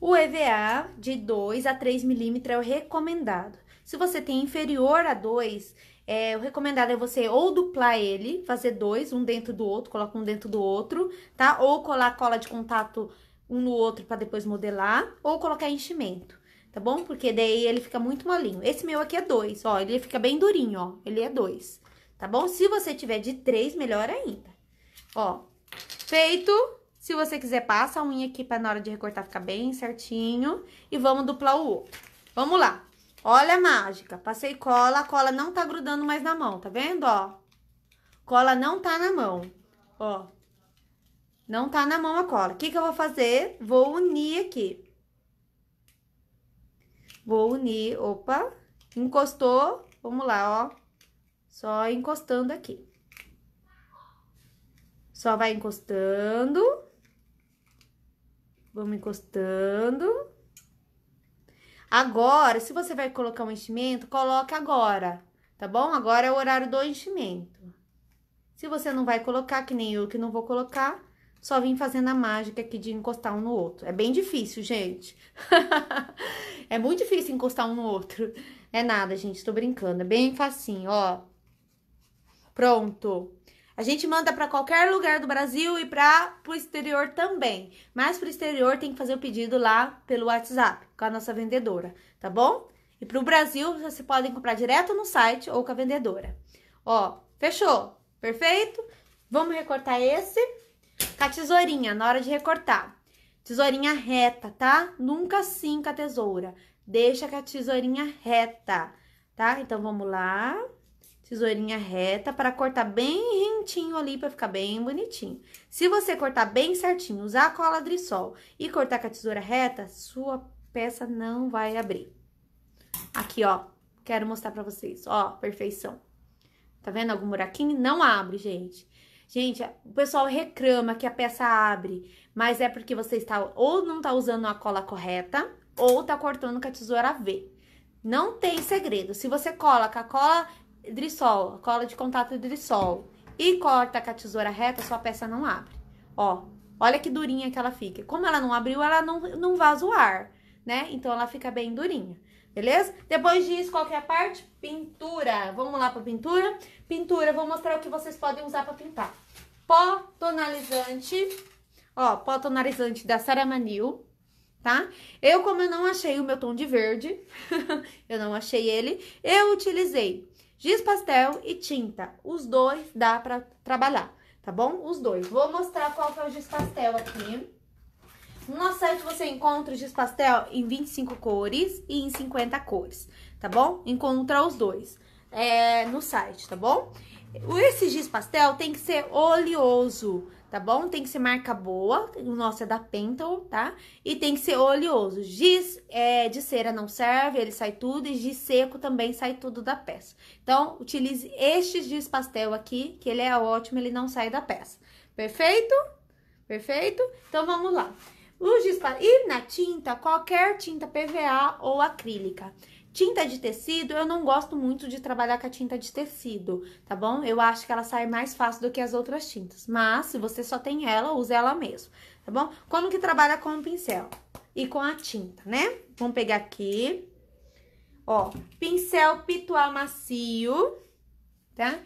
O EVA de 2 a 3 milímetros é o recomendado. Se você tem inferior a 2, é, o recomendado é você ou duplar ele, fazer dois, um dentro do outro, coloca um dentro do outro, tá? Ou colar cola de contato um no outro para depois modelar, ou colocar enchimento, tá bom? Porque daí ele fica muito molinho. Esse meu aqui é dois, ó, ele fica bem durinho, ó, ele é dois, tá bom? Se você tiver de três, melhor ainda. Ó, feito, se você quiser, passa a unha aqui para na hora de recortar ficar bem certinho. E vamos duplar o outro. Vamos lá. Olha a mágica. Passei cola, a cola não tá grudando mais na mão, tá vendo, ó? Cola não tá na mão, ó. Não tá na mão a cola. O que que eu vou fazer? Vou unir aqui. Vou unir, opa, encostou, vamos lá, ó. Só encostando aqui. Só vai encostando. Vamos encostando. Agora, se você vai colocar um enchimento, coloca agora, tá bom? Agora é o horário do enchimento. Se você não vai colocar, que nem eu que não vou colocar, só vim fazendo a mágica aqui de encostar um no outro. É bem difícil, gente. é muito difícil encostar um no outro. É nada, gente, tô brincando. É bem facinho, ó. Pronto. A gente manda para qualquer lugar do Brasil e para o exterior também. Mas para o exterior tem que fazer o pedido lá pelo WhatsApp com a nossa vendedora, tá bom? E para o Brasil você pode comprar direto no site ou com a vendedora. Ó, fechou? Perfeito? Vamos recortar esse com tá a tesourinha na hora de recortar. Tesourinha reta, tá? Nunca assim com a tesoura. Deixa com a tesourinha reta, tá? Então vamos lá tesourinha reta para cortar bem rentinho ali para ficar bem bonitinho. Se você cortar bem certinho, usar a cola drissol e cortar com a tesoura reta, sua peça não vai abrir. Aqui, ó, quero mostrar para vocês, ó, perfeição. Tá vendo algum buraquinho? Não abre, gente. Gente, o pessoal reclama que a peça abre, mas é porque você está ou não está usando a cola correta ou está cortando com a tesoura V. Não tem segredo. Se você cola com a cola drissol, cola de contato drissol e corta com a tesoura reta, sua peça não abre. Ó, olha que durinha que ela fica. Como ela não abriu, ela não, não vaza o ar, né? Então ela fica bem durinha. Beleza? Depois disso, qualquer parte, pintura. Vamos lá para pintura? Pintura, vou mostrar o que vocês podem usar para pintar. Pó tonalizante, ó, pó tonalizante da Saramanil, tá? Eu, como eu não achei o meu tom de verde, eu não achei ele, eu utilizei Giz pastel e tinta. Os dois dá pra trabalhar, tá bom? Os dois. Vou mostrar qual foi é o giz pastel aqui. No nosso site você encontra o giz pastel em 25 cores e em 50 cores, tá bom? Encontra os dois é, no site, tá bom? Esse giz pastel tem que ser oleoso tá bom? Tem que ser marca boa, o nosso é da Pentel, tá? E tem que ser oleoso. Giz é, de cera não serve, ele sai tudo, e giz seco também sai tudo da peça. Então, utilize este giz pastel aqui, que ele é ótimo, ele não sai da peça. Perfeito? Perfeito? Então, vamos lá. O giz, e na tinta, qualquer tinta PVA ou acrílica. Tinta de tecido, eu não gosto muito de trabalhar com a tinta de tecido, tá bom? Eu acho que ela sai mais fácil do que as outras tintas. Mas, se você só tem ela, use ela mesmo, tá bom? Como que trabalha com o pincel e com a tinta, né? Vamos pegar aqui, ó, pincel pitual macio, tá?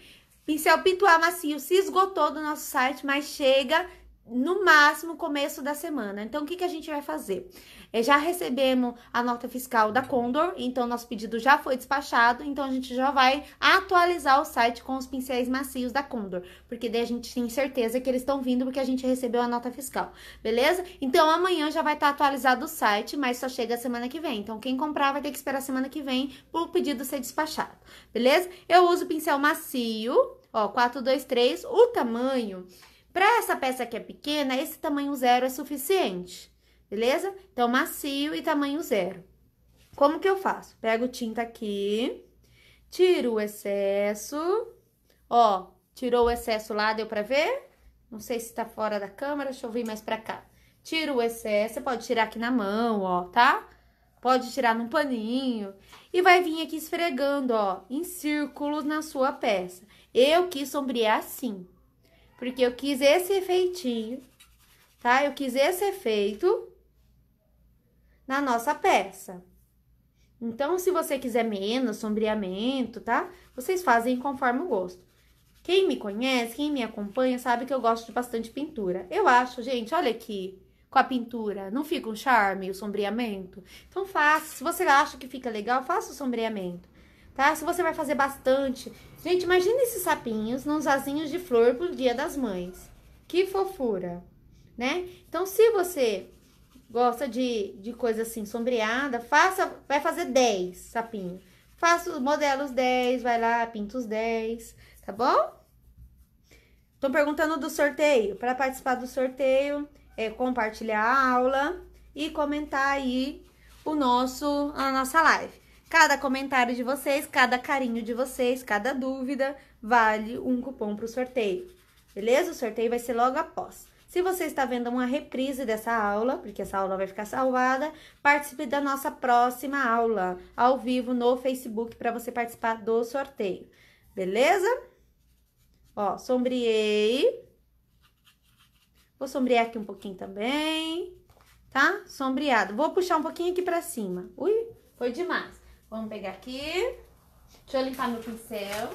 Pincel pitual macio se esgotou do nosso site, mas chega no máximo começo da semana. Então, o que, que a gente vai fazer? É, já recebemos a nota fiscal da Condor, então nosso pedido já foi despachado, então a gente já vai atualizar o site com os pincéis macios da Condor, porque daí a gente tem certeza que eles estão vindo porque a gente recebeu a nota fiscal, beleza? Então amanhã já vai estar tá atualizado o site, mas só chega semana que vem. Então quem comprar vai ter que esperar semana que vem pro pedido ser despachado, beleza? Eu uso o pincel macio, ó, 423, o tamanho para essa peça que é pequena, esse tamanho zero é suficiente beleza? Então, macio e tamanho zero. Como que eu faço? Pego tinta aqui, tiro o excesso, ó, tirou o excesso lá, deu pra ver? Não sei se tá fora da câmera, deixa eu vir mais pra cá. Tiro o excesso, você pode tirar aqui na mão, ó, tá? Pode tirar num paninho e vai vir aqui esfregando, ó, em círculos na sua peça. Eu quis sombrear assim, porque eu quis esse efeitinho, tá? Eu quis esse efeito na nossa peça. Então, se você quiser menos sombreamento, tá? Vocês fazem conforme o gosto. Quem me conhece, quem me acompanha, sabe que eu gosto de bastante pintura. Eu acho, gente, olha aqui, com a pintura, não fica um charme o sombreamento? Então, faça. Se você acha que fica legal, faça o sombreamento, tá? Se você vai fazer bastante. Gente, imagine esses sapinhos nos vasinhos de flor pro Dia das Mães. Que fofura, né? Então, se você gosta de, de coisa assim sombreada, faça, vai fazer 10 sapinho. Faça os modelos 10, vai lá, pinta os 10, tá bom? Estão perguntando do sorteio. Para participar do sorteio, é compartilhar a aula e comentar aí o nosso a nossa live. Cada comentário de vocês, cada carinho de vocês, cada dúvida vale um cupom para o sorteio. Beleza? O sorteio vai ser logo após. Se você está vendo uma reprise dessa aula, porque essa aula vai ficar salvada, participe da nossa próxima aula ao vivo no Facebook para você participar do sorteio. Beleza? Ó, sombreei. Vou sombrear aqui um pouquinho também, tá? Sombreado. Vou puxar um pouquinho aqui para cima. Ui, foi demais. Vamos pegar aqui. Deixa eu limpar meu pincel.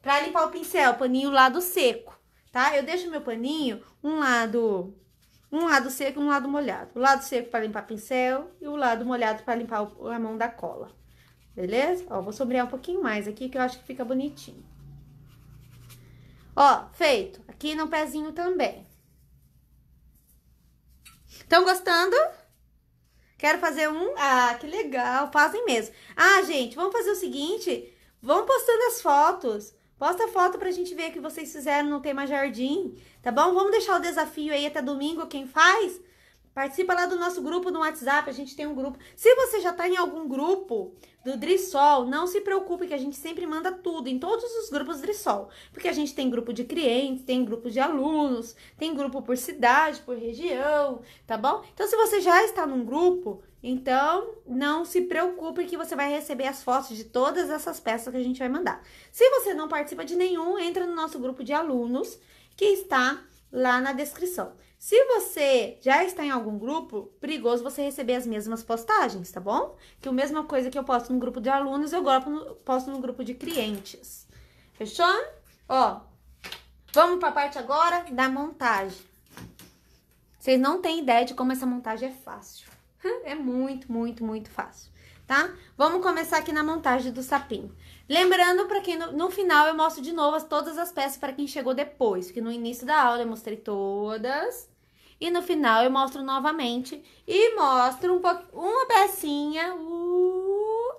Para limpar o pincel, paninho lado seco tá? Eu deixo meu paninho um lado um lado seco e um lado molhado. O lado seco para limpar pincel e o lado molhado para limpar a mão da cola. Beleza? Ó, vou sombrear um pouquinho mais aqui que eu acho que fica bonitinho. Ó, feito. Aqui no pezinho também. Estão gostando? Quero fazer um? Ah, que legal. Fazem mesmo. Ah, gente, vamos fazer o seguinte. Vão postando as fotos Posta foto pra gente ver o que vocês fizeram no tema jardim, tá bom? Vamos deixar o desafio aí até domingo, quem faz? Participa lá do nosso grupo no WhatsApp, a gente tem um grupo. Se você já está em algum grupo do Drissol, não se preocupe que a gente sempre manda tudo em todos os grupos Drissol, porque a gente tem grupo de clientes, tem grupo de alunos, tem grupo por cidade, por região, tá bom? Então se você já está num grupo, então não se preocupe que você vai receber as fotos de todas essas peças que a gente vai mandar. Se você não participa de nenhum, entra no nosso grupo de alunos que está lá na descrição. Se você já está em algum grupo, perigoso você receber as mesmas postagens, tá bom? Que a mesma coisa que eu posto no grupo de alunos, eu posto no grupo de clientes. Fechou? Ó, vamos para a parte agora da montagem. Vocês não têm ideia de como essa montagem é fácil. É muito, muito, muito fácil, tá? Vamos começar aqui na montagem do sapinho. Lembrando, para quem no, no, final eu mostro de novo todas as peças para quem chegou depois, porque no início da aula eu mostrei todas. E no final eu mostro novamente e mostro um uma pecinha uh,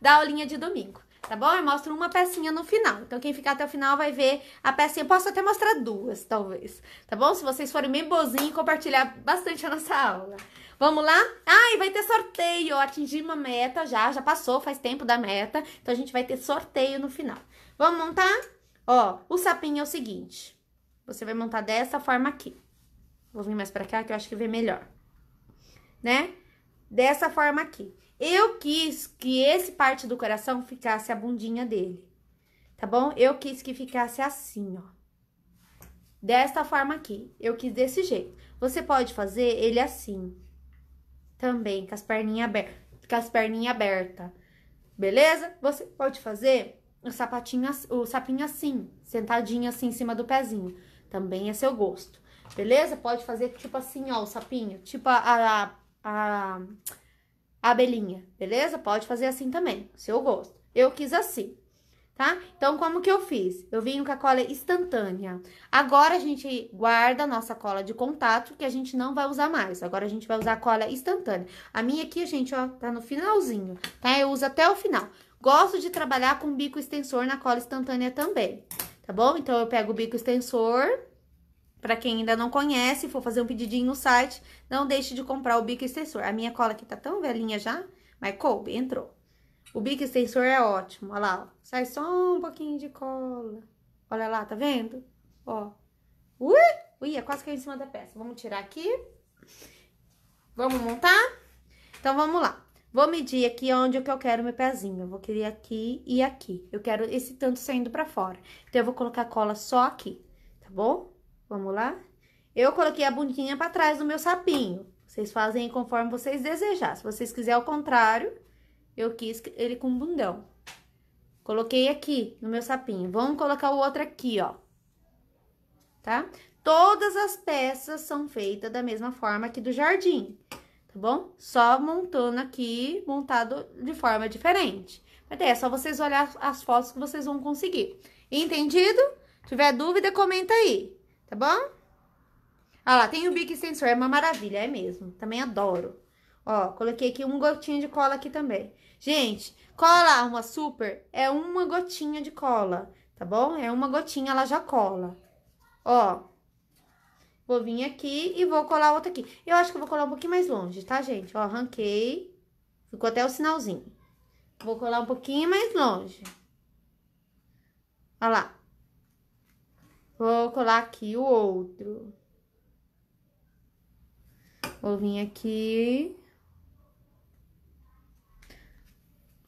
da aulinha de domingo, tá bom? Eu mostro uma pecinha no final. Então quem ficar até o final vai ver a pecinha. Posso até mostrar duas, talvez, tá bom? Se vocês forem bem bozinhos e compartilhar bastante a nossa aula. Vamos lá? Ai, vai ter sorteio. atingi uma meta já, já passou, faz tempo da meta. Então a gente vai ter sorteio no final. Vamos montar? Ó, o sapinho é o seguinte. Você vai montar dessa forma aqui. Vou vir mais pra cá que eu acho que vê melhor. Né? Dessa forma aqui. Eu quis que esse parte do coração ficasse a bundinha dele. Tá bom? Eu quis que ficasse assim, ó desta forma aqui. Eu quis desse jeito. Você pode fazer ele assim, também, com as perninhas abertas, com as perninhas abertas. Beleza? Você pode fazer o sapatinho, o sapinho assim, sentadinho assim em cima do pezinho. Também é seu gosto. Beleza? Pode fazer tipo assim, ó, o sapinho, tipo a, a, a, a abelhinha, beleza? Pode fazer assim também, seu gosto. Eu quis assim tá? Então, como que eu fiz? Eu vim com a cola instantânea. Agora, a gente guarda a nossa cola de contato, que a gente não vai usar mais. Agora, a gente vai usar a cola instantânea. A minha aqui, gente, ó, tá no finalzinho, tá? Eu uso até o final. Gosto de trabalhar com bico extensor na cola instantânea também, tá bom? Então, eu pego o bico extensor... Pra quem ainda não conhece, for fazer um pedidinho no site, não deixe de comprar o bico extensor. A minha cola aqui tá tão velhinha já, mas coube, entrou. O bico extensor é ótimo, olha lá, ó. sai só um pouquinho de cola. Olha lá, tá vendo? Ó, ui, ui, é quase caiu em cima da peça. Vamos tirar aqui, vamos montar? Então, vamos lá. Vou medir aqui onde é que eu quero meu pezinho. Eu vou querer aqui e aqui. Eu quero esse tanto saindo pra fora. Então, eu vou colocar cola só aqui, tá bom? Vamos lá? Eu coloquei a bundinha pra trás do meu sapinho. Vocês fazem conforme vocês desejar. Se vocês quiserem ao contrário, eu quis ele com bundão. Coloquei aqui no meu sapinho. Vamos colocar o outro aqui, ó. Tá? Todas as peças são feitas da mesma forma aqui do jardim, tá bom? Só montando aqui, montado de forma diferente. Mas é, é só vocês olhar as fotos que vocês vão conseguir. Entendido? Se tiver dúvida, comenta aí, tá bom? Olha lá, tem o bico extensor, é uma maravilha, é mesmo. Também adoro. Ó, coloquei aqui um gotinho de cola aqui também. Gente, cola uma super é uma gotinha de cola, tá bom? É uma gotinha, ela já cola. Ó, vou vir aqui e vou colar outra aqui. Eu acho que vou colar um pouquinho mais longe, tá, gente? Ó, arranquei, ficou até o sinalzinho. Vou colar um pouquinho mais longe. Ó lá. Vou colar aqui o outro. Vou vir aqui.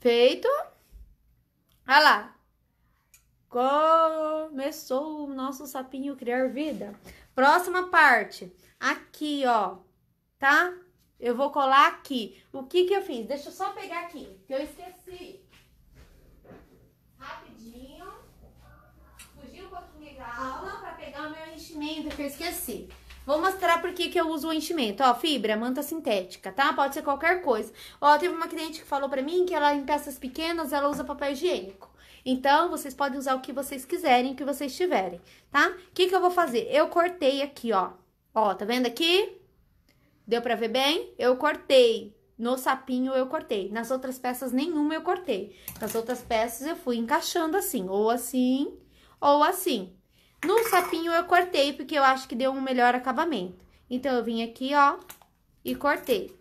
Feito. Olha lá. Começou o nosso sapinho criar vida. Próxima parte. Aqui, ó. Tá? Eu vou colar aqui. O que que eu fiz? Deixa eu só pegar aqui, que eu esqueci. Rapidinho. Fugi um pouquinho da aula para pegar o meu enchimento que eu esqueci. Vou mostrar por que que eu uso o enchimento. Ó, fibra, manta sintética, tá? Pode ser qualquer coisa. Ó, teve uma cliente que falou pra mim que ela em peças pequenas, ela usa papel higiênico. Então, vocês podem usar o que vocês quiserem, o que vocês tiverem, tá? O que que eu vou fazer? Eu cortei aqui, ó. Ó, tá vendo aqui? Deu pra ver bem? Eu cortei. No sapinho eu cortei. Nas outras peças, nenhuma eu cortei. Nas outras peças, eu fui encaixando assim, ou assim, ou assim. No sapinho eu cortei, porque eu acho que deu um melhor acabamento. Então, eu vim aqui, ó, e cortei.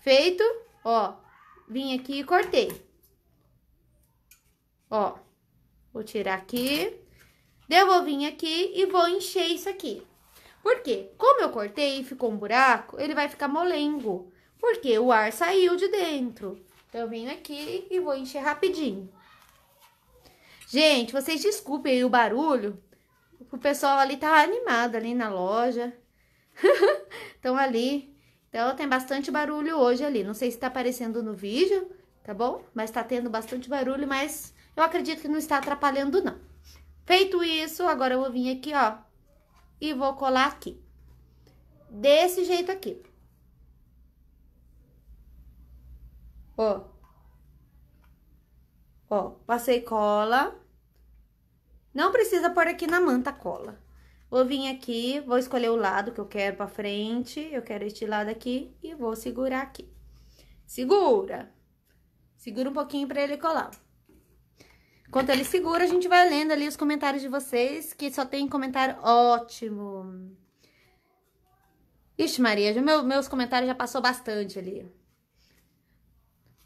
Feito, ó, vim aqui e cortei. Ó, vou tirar aqui. Eu vou vir aqui e vou encher isso aqui. Por quê? Como eu cortei e ficou um buraco, ele vai ficar molengo. Porque o ar saiu de dentro. Então, eu venho aqui e vou encher rapidinho. Gente, vocês desculpem o barulho, o pessoal ali tá animado ali na loja. Estão ali. Então tem bastante barulho hoje ali. Não sei se tá aparecendo no vídeo, tá bom? Mas tá tendo bastante barulho, mas eu acredito que não está atrapalhando não. Feito isso, agora eu vou vir aqui, ó, e vou colar aqui. Desse jeito aqui. Ó. Ó, passei cola. Não precisa pôr aqui na manta cola. Vou vir aqui, vou escolher o lado que eu quero pra frente, eu quero este lado aqui e vou segurar aqui. Segura! Segura um pouquinho pra ele colar. Enquanto ele segura, a gente vai lendo ali os comentários de vocês, que só tem comentário ótimo. Ixi, Maria, meu, meus comentários já passou bastante ali.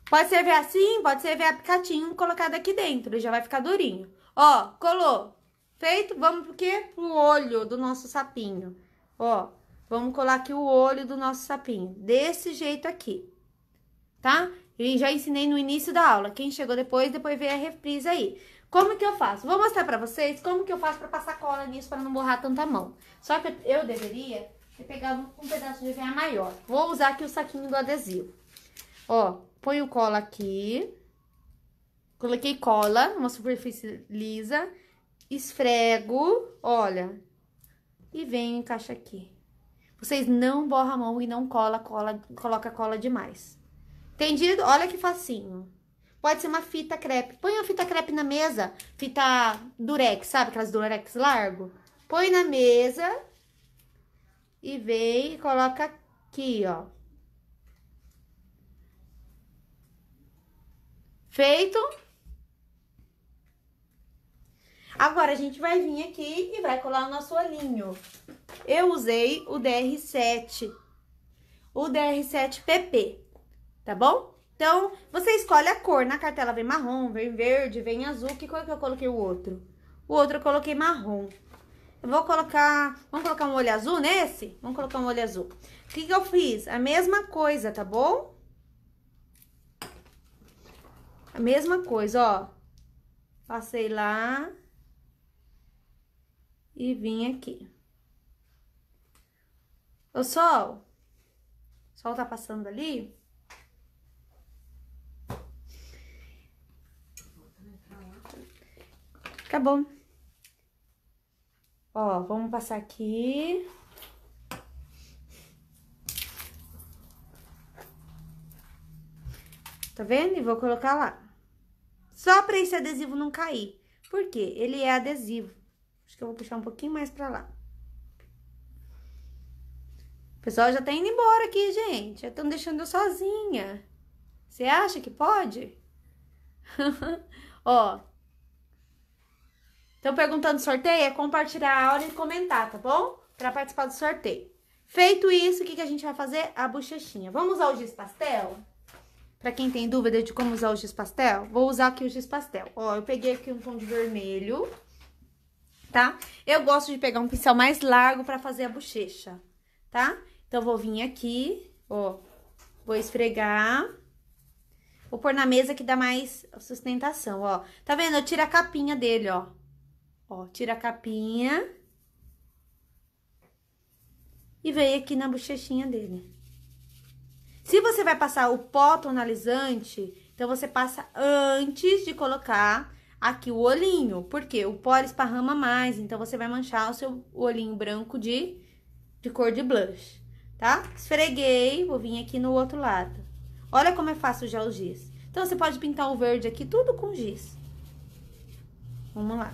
Pode servir assim, pode servir apicatinho, colocado aqui dentro, ele já vai ficar durinho. Ó, colou. Feito? Vamos pro quê? Pro olho do nosso sapinho. Ó, vamos colar aqui o olho do nosso sapinho. Desse jeito aqui, tá? E já ensinei no início da aula. Quem chegou depois, depois vê a reprise aí. Como que eu faço? Vou mostrar pra vocês como que eu faço pra passar cola nisso pra não borrar tanta mão. Só que eu deveria ter pegado um pedaço de EVA maior. Vou usar aqui o saquinho do adesivo. Ó, põe o cola aqui. Coloquei cola, uma superfície lisa, esfrego, olha, e venho encaixa aqui. Vocês não borram a mão e não cola, cola, coloca cola demais. Entendido? Olha que facinho. Pode ser uma fita crepe. Põe uma fita crepe na mesa, fita durex, sabe? Aquelas durex largo. Põe na mesa e vem e coloca aqui, ó. Feito? Agora, a gente vai vir aqui e vai colar o nosso olhinho. Eu usei o DR7, o DR7PP, tá bom? Então, você escolhe a cor. Na cartela vem marrom, vem verde, vem azul. Que cor que eu coloquei o outro? O outro eu coloquei marrom. Eu vou colocar... Vamos colocar um olho azul nesse? Vamos colocar um olho azul. O que que eu fiz? A mesma coisa, tá bom? A mesma coisa, ó. Passei lá e vim aqui. O sol, o sol tá passando ali. Tá bom. Ó, vamos passar aqui. Tá vendo? E vou colocar lá. Só pra esse adesivo não cair. Por quê? Ele é adesivo. Acho que eu vou puxar um pouquinho mais pra lá. O pessoal já tá indo embora aqui, gente. Já estão deixando eu sozinha. Você acha que pode? Ó. Estão perguntando sorteio? É compartilhar a aula e comentar, tá bom? Pra participar do sorteio. Feito isso, o que, que a gente vai fazer? A bochechinha. Vamos usar o giz pastel? Pra quem tem dúvida de como usar o giz pastel, vou usar aqui o giz pastel. Ó, eu peguei aqui um tom de vermelho tá? Eu gosto de pegar um pincel mais largo pra fazer a bochecha, tá? Então, vou vir aqui, ó, vou esfregar. Vou pôr na mesa que dá mais sustentação, ó. Tá vendo? Eu tiro a capinha dele, ó. Ó, tira a capinha. E veio aqui na bochechinha dele. Se você vai passar o pó tonalizante, então você passa antes de colocar aqui o olhinho, porque o pó esparrama mais, então você vai manchar o seu olhinho branco de, de cor de blush, tá? Esfreguei, vou vir aqui no outro lado. Olha como é fácil já o giz. Então, você pode pintar o verde aqui tudo com giz. Vamos lá.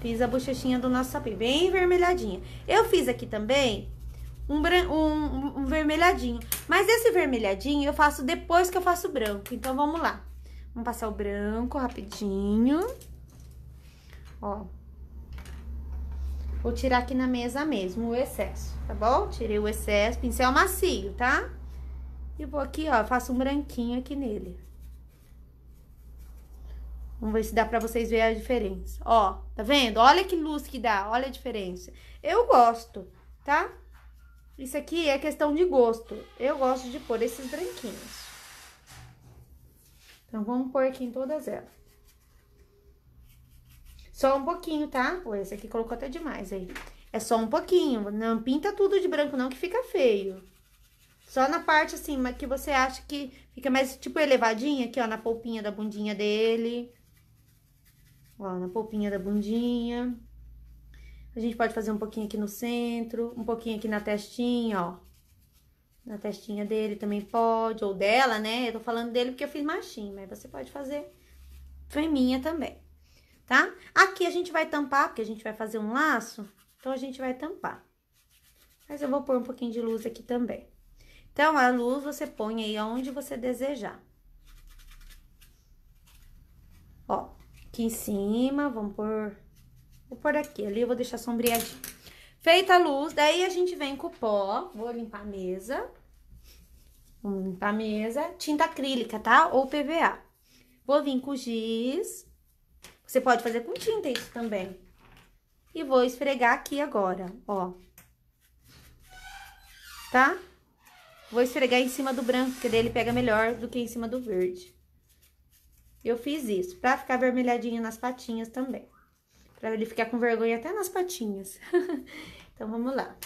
Fiz a bochechinha do nosso sapê bem vermelhadinha. Eu fiz aqui também um, um, um vermelhadinho, mas esse vermelhadinho eu faço depois que eu faço branco. Então, vamos lá. Vamos passar o branco rapidinho. Ó. Vou tirar aqui na mesa mesmo o excesso, tá bom? Tirei o excesso, pincel macio, tá? E vou aqui, ó, faço um branquinho aqui nele. Vamos ver se dá pra vocês verem a diferença. Ó, tá vendo? Olha que luz que dá, olha a diferença. Eu gosto, tá? Isso aqui é questão de gosto. Eu gosto de pôr esses branquinhos. Então, vamos pôr aqui em todas elas. Só um pouquinho, tá? Pô, esse aqui colocou até demais aí. É só um pouquinho, não pinta tudo de branco não que fica feio. Só na parte assim, que você acha que fica mais, tipo, elevadinha aqui, ó, na polpinha da bundinha dele. Ó, na polpinha da bundinha. A gente pode fazer um pouquinho aqui no centro, um pouquinho aqui na testinha, ó na testinha dele também pode, ou dela, né? Eu tô falando dele porque eu fiz machinho, mas você pode fazer feminha também, tá? Aqui a gente vai tampar, porque a gente vai fazer um laço, então a gente vai tampar. Mas eu vou pôr um pouquinho de luz aqui também. Então, a luz você põe aí onde você desejar. Ó, aqui em cima, vamos pôr... Vou pôr aqui, ali eu vou deixar sombreadinho. Feita a luz, daí a gente vem com o pó. Vou limpar a mesa. Vou limpar a mesa. Tinta acrílica, tá? Ou PVA. Vou vir com giz. Você pode fazer com tinta isso também. E vou esfregar aqui agora, ó. Tá? Vou esfregar em cima do branco, porque daí ele pega melhor do que em cima do verde. Eu fiz isso, pra ficar vermelhadinho nas patinhas também para ele ficar com vergonha até nas patinhas. então vamos lá.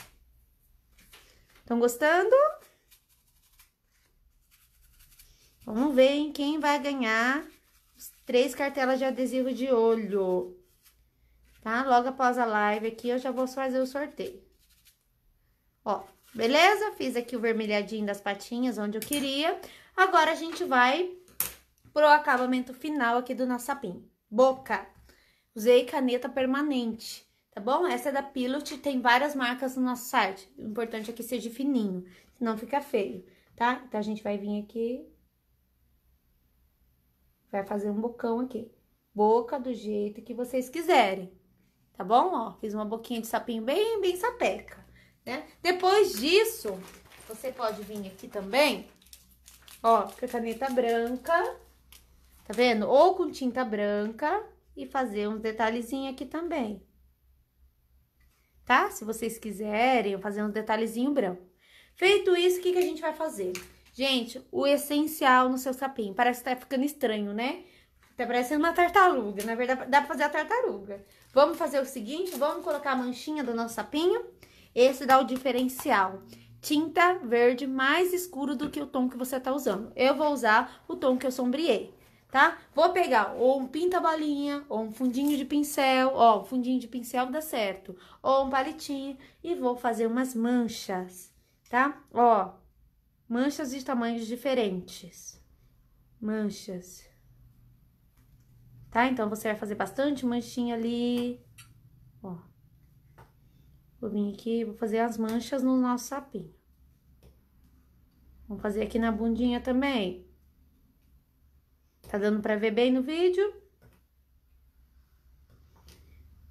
Estão gostando? Vamos ver hein, quem vai ganhar três cartelas de adesivo de olho. Tá? Logo após a live aqui, eu já vou fazer o sorteio. Ó, beleza? Fiz aqui o vermelhadinho das patinhas, onde eu queria. Agora, a gente vai pro acabamento final aqui do nosso sapinho. Boca. Usei caneta permanente, tá bom? Essa é da Pilot, tem várias marcas no nosso site. O importante é que seja fininho, senão fica feio, tá? Então, a gente vai vir aqui. Vai fazer um bocão aqui. Boca do jeito que vocês quiserem, tá bom? Ó, fiz uma boquinha de sapinho bem, bem sapeca, né? Depois disso, você pode vir aqui também, ó, com a caneta branca, tá vendo? Ou com tinta branca, e fazer uns detalhezinhos aqui também. Tá? Se vocês quiserem, fazer uns detalhezinhos branco. Feito isso, o que, que a gente vai fazer? Gente, o essencial no seu sapinho. Parece que tá ficando estranho, né? Tá parecendo uma tartaruga. Na verdade, dá pra fazer a tartaruga. Vamos fazer o seguinte, vamos colocar a manchinha do nosso sapinho. Esse dá o diferencial. Tinta verde mais escuro do que o tom que você tá usando. Eu vou usar o tom que eu sombriei tá? Vou pegar ou um pinta-bolinha, ou um fundinho de pincel, ó, fundinho de pincel dá certo, ou um palitinho, e vou fazer umas manchas, tá? Ó, manchas de tamanhos diferentes, manchas, tá? Então, você vai fazer bastante manchinha ali, ó. Vou vir aqui, vou fazer as manchas no nosso sapinho. Vamos fazer aqui na bundinha também. Tá dando para ver bem no vídeo?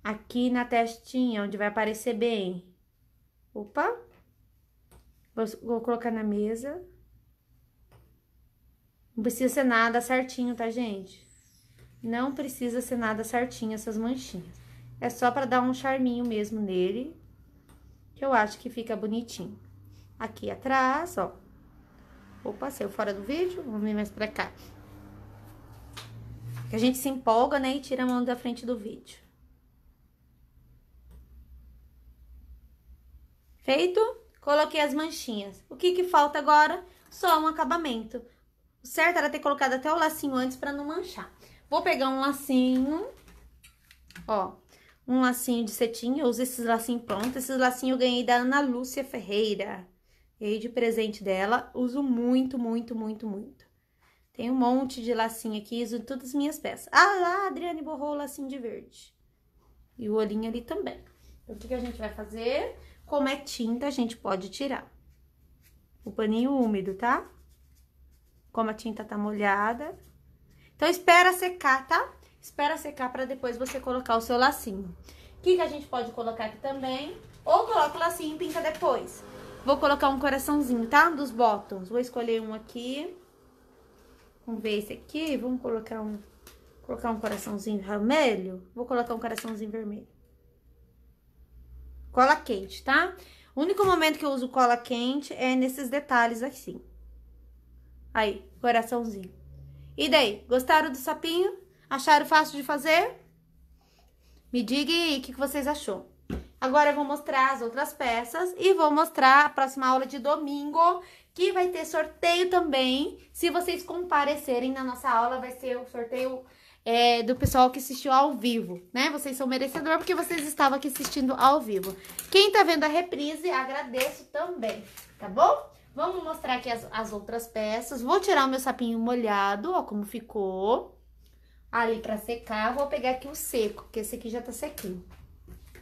Aqui na testinha, onde vai aparecer bem. Opa! Vou, colocar na mesa. Não precisa ser nada certinho, tá, gente? Não precisa ser nada certinho essas manchinhas. É só para dar um charminho mesmo nele, que eu acho que fica bonitinho. Aqui atrás, ó. Opa, saiu fora do vídeo, vamos vir mais pra cá. Que a gente se empolga, né? E tira a mão da frente do vídeo. Feito? Coloquei as manchinhas. O que que falta agora? Só um acabamento. O certo era ter colocado até o lacinho antes para não manchar. Vou pegar um lacinho, ó, um lacinho de cetim. Eu uso esses lacinhos prontos. Esses lacinhos eu ganhei da Ana Lúcia Ferreira. Ganhei de presente dela. Uso muito, muito, muito, muito. Tem um monte de lacinho aqui, isso todas as minhas peças. Ah lá, a Adriane borrou o lacinho de verde. E o olhinho ali também. Então, o que, que a gente vai fazer? Como é tinta, a gente pode tirar. O paninho úmido, tá? Como a tinta tá molhada. Então, espera secar, tá? Espera secar para depois você colocar o seu lacinho. O que, que a gente pode colocar aqui também? Ou coloca o lacinho e pinta depois. Vou colocar um coraçãozinho, tá? Dos botões, Vou escolher um aqui. Vamos ver esse aqui. Vamos colocar um, colocar um coraçãozinho vermelho. Vou colocar um coraçãozinho vermelho. Cola quente, tá? O único momento que eu uso cola quente é nesses detalhes assim. Aí, coraçãozinho. E daí, gostaram do sapinho? Acharam fácil de fazer? Me diga aí o que vocês achou. Agora eu vou mostrar as outras peças e vou mostrar a próxima aula de domingo, que vai ter sorteio também. Se vocês comparecerem na nossa aula, vai ser o sorteio é, do pessoal que assistiu ao vivo, né? Vocês são merecedor porque vocês estavam aqui assistindo ao vivo. Quem tá vendo a reprise, agradeço também, tá bom? Vamos mostrar aqui as, as outras peças. Vou tirar o meu sapinho molhado, ó como ficou. Ali pra secar, vou pegar aqui o seco, porque esse aqui já tá sequinho.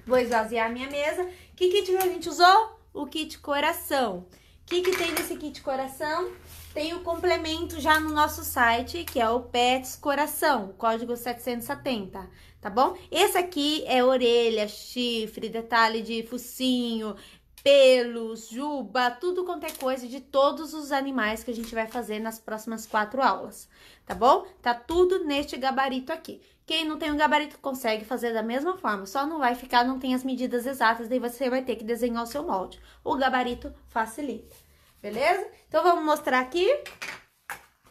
Vou esvaziar a minha mesa. Que kit que a gente usou? O kit coração. O que, que tem nesse kit coração? Tem o complemento já no nosso site, que é o Pets Coração, código 770, tá bom? Esse aqui é orelha, chifre, detalhe de focinho, pelos, juba, tudo quanto é coisa de todos os animais que a gente vai fazer nas próximas quatro aulas, tá bom? Tá tudo neste gabarito aqui. Quem não tem um gabarito consegue fazer da mesma forma, só não vai ficar, não tem as medidas exatas, daí você vai ter que desenhar o seu molde. O gabarito facilita, beleza? Então, vamos mostrar aqui.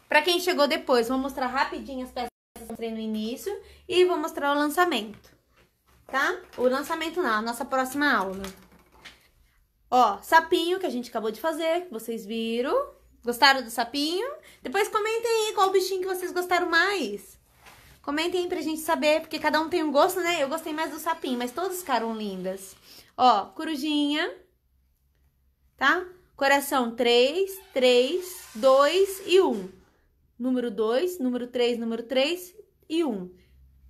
Para quem chegou depois, vou mostrar rapidinho as peças que eu mostrei no início e vou mostrar o lançamento, tá? O lançamento na nossa próxima aula. Ó, sapinho que a gente acabou de fazer, vocês viram. Gostaram do sapinho? Depois comentem aí qual bichinho que vocês gostaram mais. Comentem aí pra gente saber, porque cada um tem um gosto, né? Eu gostei mais do sapinho, mas todas ficaram lindas. Ó, corujinha, tá? Coração 3, 3, 2 e 1. Número 2, número 3, número 3 e 1.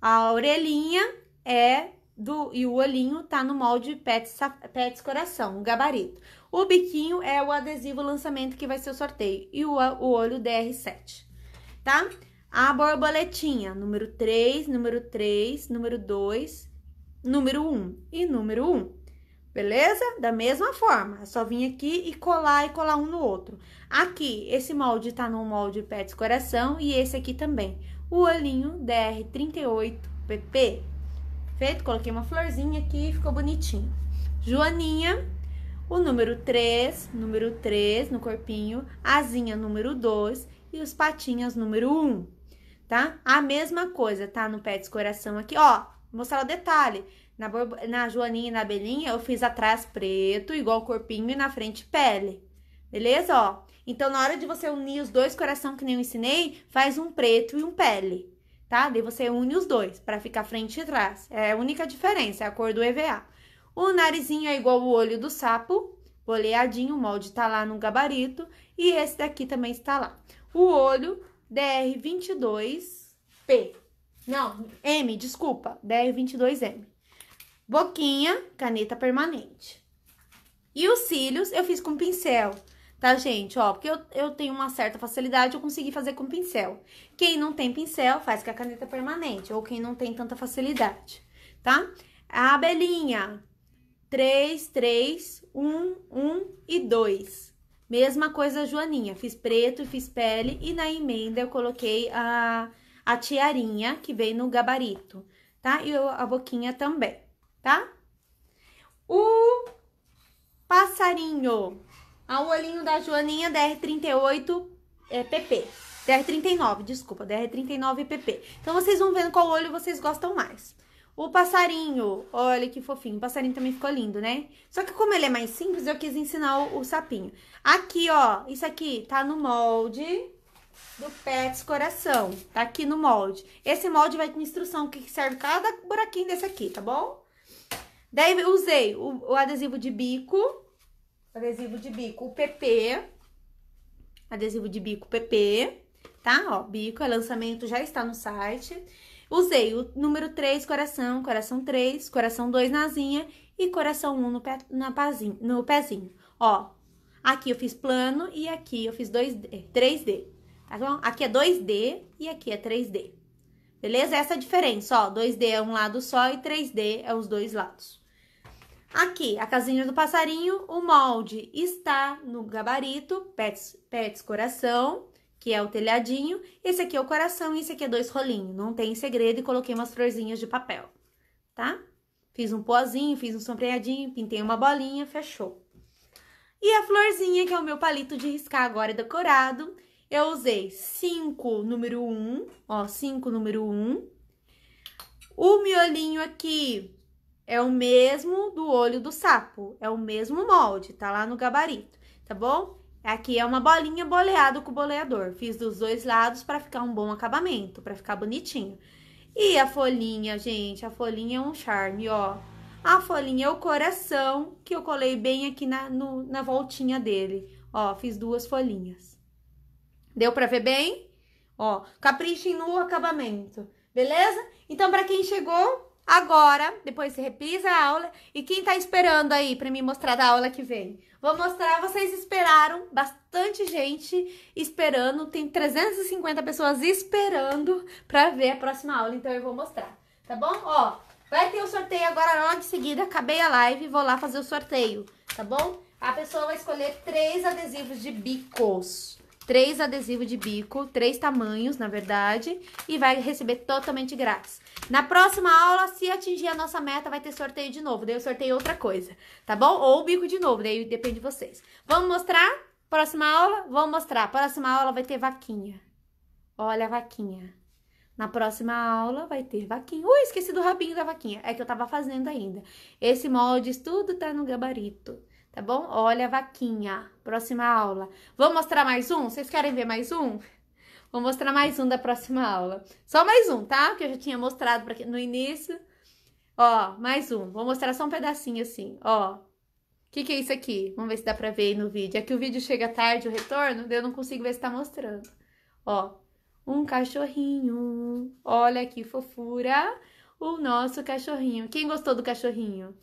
A orelhinha é do e o olhinho tá no molde pets, pets coração, um gabarito. O biquinho é o adesivo lançamento que vai ser o sorteio e o, o olho DR7, tá? A borboletinha, número 3, número 3, número 2, número 1 e número 1. Beleza? Da mesma forma, é só vir aqui e colar e colar um no outro. Aqui, esse molde tá no molde Pets Coração e esse aqui também. O olhinho DR38PP. Feito? Coloquei uma florzinha aqui e ficou bonitinho. Joaninha, o número 3, número 3 no corpinho, asinha número 2 e os patinhas número 1 tá? A mesma coisa, tá? No pé de coração aqui, ó. mostrar o detalhe. Na, na joaninha e na abelhinha, eu fiz atrás preto, igual o corpinho, e na frente pele. Beleza, ó? Então, na hora de você unir os dois coração que nem eu ensinei, faz um preto e um pele, tá? Daí você une os dois, para ficar frente e trás. É a única diferença, é a cor do EVA. O narizinho é igual o olho do sapo, boleadinho, o molde tá lá no gabarito, e esse daqui também está lá. O olho DR22P. Não, M, desculpa, DR22M. Boquinha, caneta permanente. E os cílios eu fiz com pincel, tá, gente? Ó, porque eu, eu tenho uma certa facilidade, eu consegui fazer com pincel. Quem não tem pincel, faz com a caneta permanente, ou quem não tem tanta facilidade, tá? A abelhinha, 3, 3, 1, 1 e 2. Mesma coisa Joaninha, fiz preto, fiz pele e na emenda eu coloquei a, a tiarinha que vem no gabarito, tá? E a boquinha também, tá? O passarinho, o olhinho da Joaninha DR38 é, PP, DR39, desculpa, DR39 PP. Então, vocês vão vendo qual olho vocês gostam mais. O passarinho, olha que fofinho. O passarinho também ficou lindo, né? Só que como ele é mais simples, eu quis ensinar o, o sapinho. Aqui, ó, isso aqui tá no molde do Pets Coração. Tá aqui no molde. Esse molde vai com instrução que serve cada buraquinho desse aqui, tá bom? Daí eu usei o, o adesivo de bico, adesivo de bico, o PP, adesivo de bico PP, tá? Ó, bico, é lançamento, já está no site. Usei o número 3, coração, coração 3, coração 2 na asinha e coração 1 no, pé, na pazinho, no pezinho. Ó, aqui eu fiz plano e aqui eu fiz 2 3D, tá bom? Aqui é 2D e aqui é 3D. Beleza? Essa é a diferença, ó. 2D é um lado só e 3D é os dois lados. Aqui, a casinha do passarinho, o molde está no gabarito, pets, pets coração, que é o telhadinho, esse aqui é o coração e esse aqui é dois rolinhos. Não tem segredo e coloquei umas florzinhas de papel, tá? Fiz um pozinho, fiz um sombreadinho, pintei uma bolinha, fechou. E a florzinha, que é o meu palito de riscar agora decorado, eu usei 5 número 1, um, ó, 5 número 1. Um. O miolinho aqui é o mesmo do olho do sapo, é o mesmo molde, tá lá no gabarito, tá bom? Aqui é uma bolinha boleada com o boleador. Fiz dos dois lados para ficar um bom acabamento, para ficar bonitinho. E a folhinha, gente, a folhinha é um charme, ó. A folhinha é o coração que eu colei bem aqui na, no, na voltinha dele. Ó, fiz duas folhinhas. Deu pra ver bem? Ó, caprichem no acabamento, beleza? Então, pra quem chegou, agora, depois você reprisa a aula. E quem tá esperando aí para me mostrar da aula que vem? Vou mostrar, vocês esperaram, bastante gente esperando, tem 350 pessoas esperando para ver a próxima aula, então eu vou mostrar, tá bom? Ó, vai ter o um sorteio agora logo em seguida, acabei a live, vou lá fazer o sorteio, tá bom? A pessoa vai escolher três adesivos de bicos três adesivos de bico, três tamanhos, na verdade, e vai receber totalmente grátis. Na próxima aula, se atingir a nossa meta, vai ter sorteio de novo. Daí eu sorteio outra coisa, tá bom? Ou o bico de novo, daí depende de vocês. Vamos mostrar? Próxima aula? Vamos mostrar. Próxima aula vai ter vaquinha. Olha a vaquinha. Na próxima aula vai ter vaquinha. Ui, esqueci do rabinho da vaquinha. É que eu tava fazendo ainda. Esse molde, tudo tá no gabarito, tá bom? Olha a vaquinha. Próxima aula. Vou mostrar mais um? Vocês querem ver mais um? Vou mostrar mais um da próxima aula. Só mais um, tá? Que eu já tinha mostrado pra... no início. Ó, mais um. Vou mostrar só um pedacinho assim, ó. O que, que é isso aqui? Vamos ver se dá pra ver aí no vídeo. É que o vídeo chega tarde, o retorno, eu não consigo ver se tá mostrando. Ó, um cachorrinho. Olha que fofura o nosso cachorrinho. Quem gostou do cachorrinho?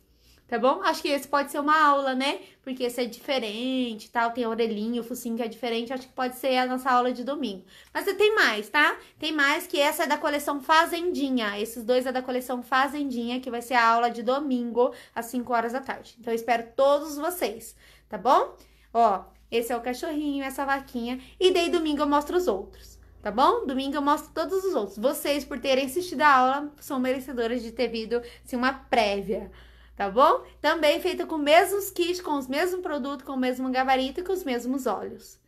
tá bom? Acho que esse pode ser uma aula, né? Porque esse é diferente, tal, tem orelhinho, o focinho que é diferente, acho que pode ser a nossa aula de domingo. Mas tem mais, tá? Tem mais que essa é da coleção Fazendinha, esses dois é da coleção Fazendinha, que vai ser a aula de domingo, às 5 horas da tarde. Então, eu espero todos vocês, tá bom? Ó, esse é o cachorrinho, essa vaquinha, e daí domingo eu mostro os outros tá bom? Domingo eu mostro todos os outros. Vocês, por terem assistido a aula, são merecedoras de ter vindo assim, uma prévia tá bom? Também feita com os mesmos kits, com os mesmos produtos, com o mesmo gabarito e com os mesmos olhos.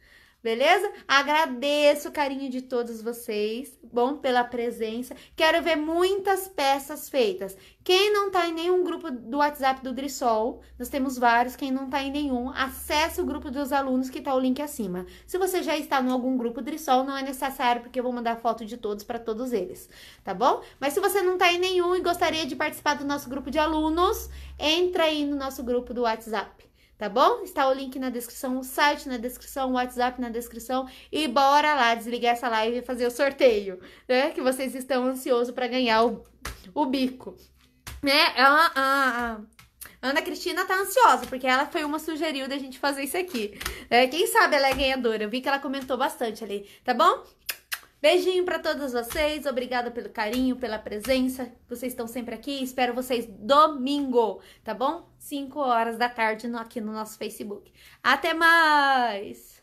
Beleza? Agradeço o carinho de todos vocês. Bom pela presença. Quero ver muitas peças feitas. Quem não tá em nenhum grupo do WhatsApp do Drisol, nós temos vários. Quem não tá em nenhum, acesse o grupo dos alunos que tá o link acima. Se você já está em algum grupo Drisol, não é necessário, porque eu vou mandar foto de todos para todos eles, tá bom? Mas se você não tá em nenhum e gostaria de participar do nosso grupo de alunos, entra aí no nosso grupo do WhatsApp tá bom? Está o link na descrição, o site na descrição, o WhatsApp na descrição e bora lá desligar essa live e fazer o sorteio, né? Que vocês estão ansiosos para ganhar o, o bico, né? Ah, ah, ah. Ana Cristina tá ansiosa, porque ela foi uma sugeriu da gente fazer isso aqui. É, quem sabe ela é ganhadora. Eu vi que ela comentou bastante ali, tá bom? Beijinho para todos vocês. Obrigada pelo carinho, pela presença. Vocês estão sempre aqui. Espero vocês domingo, tá bom? 5 horas da tarde aqui no nosso Facebook. Até mais!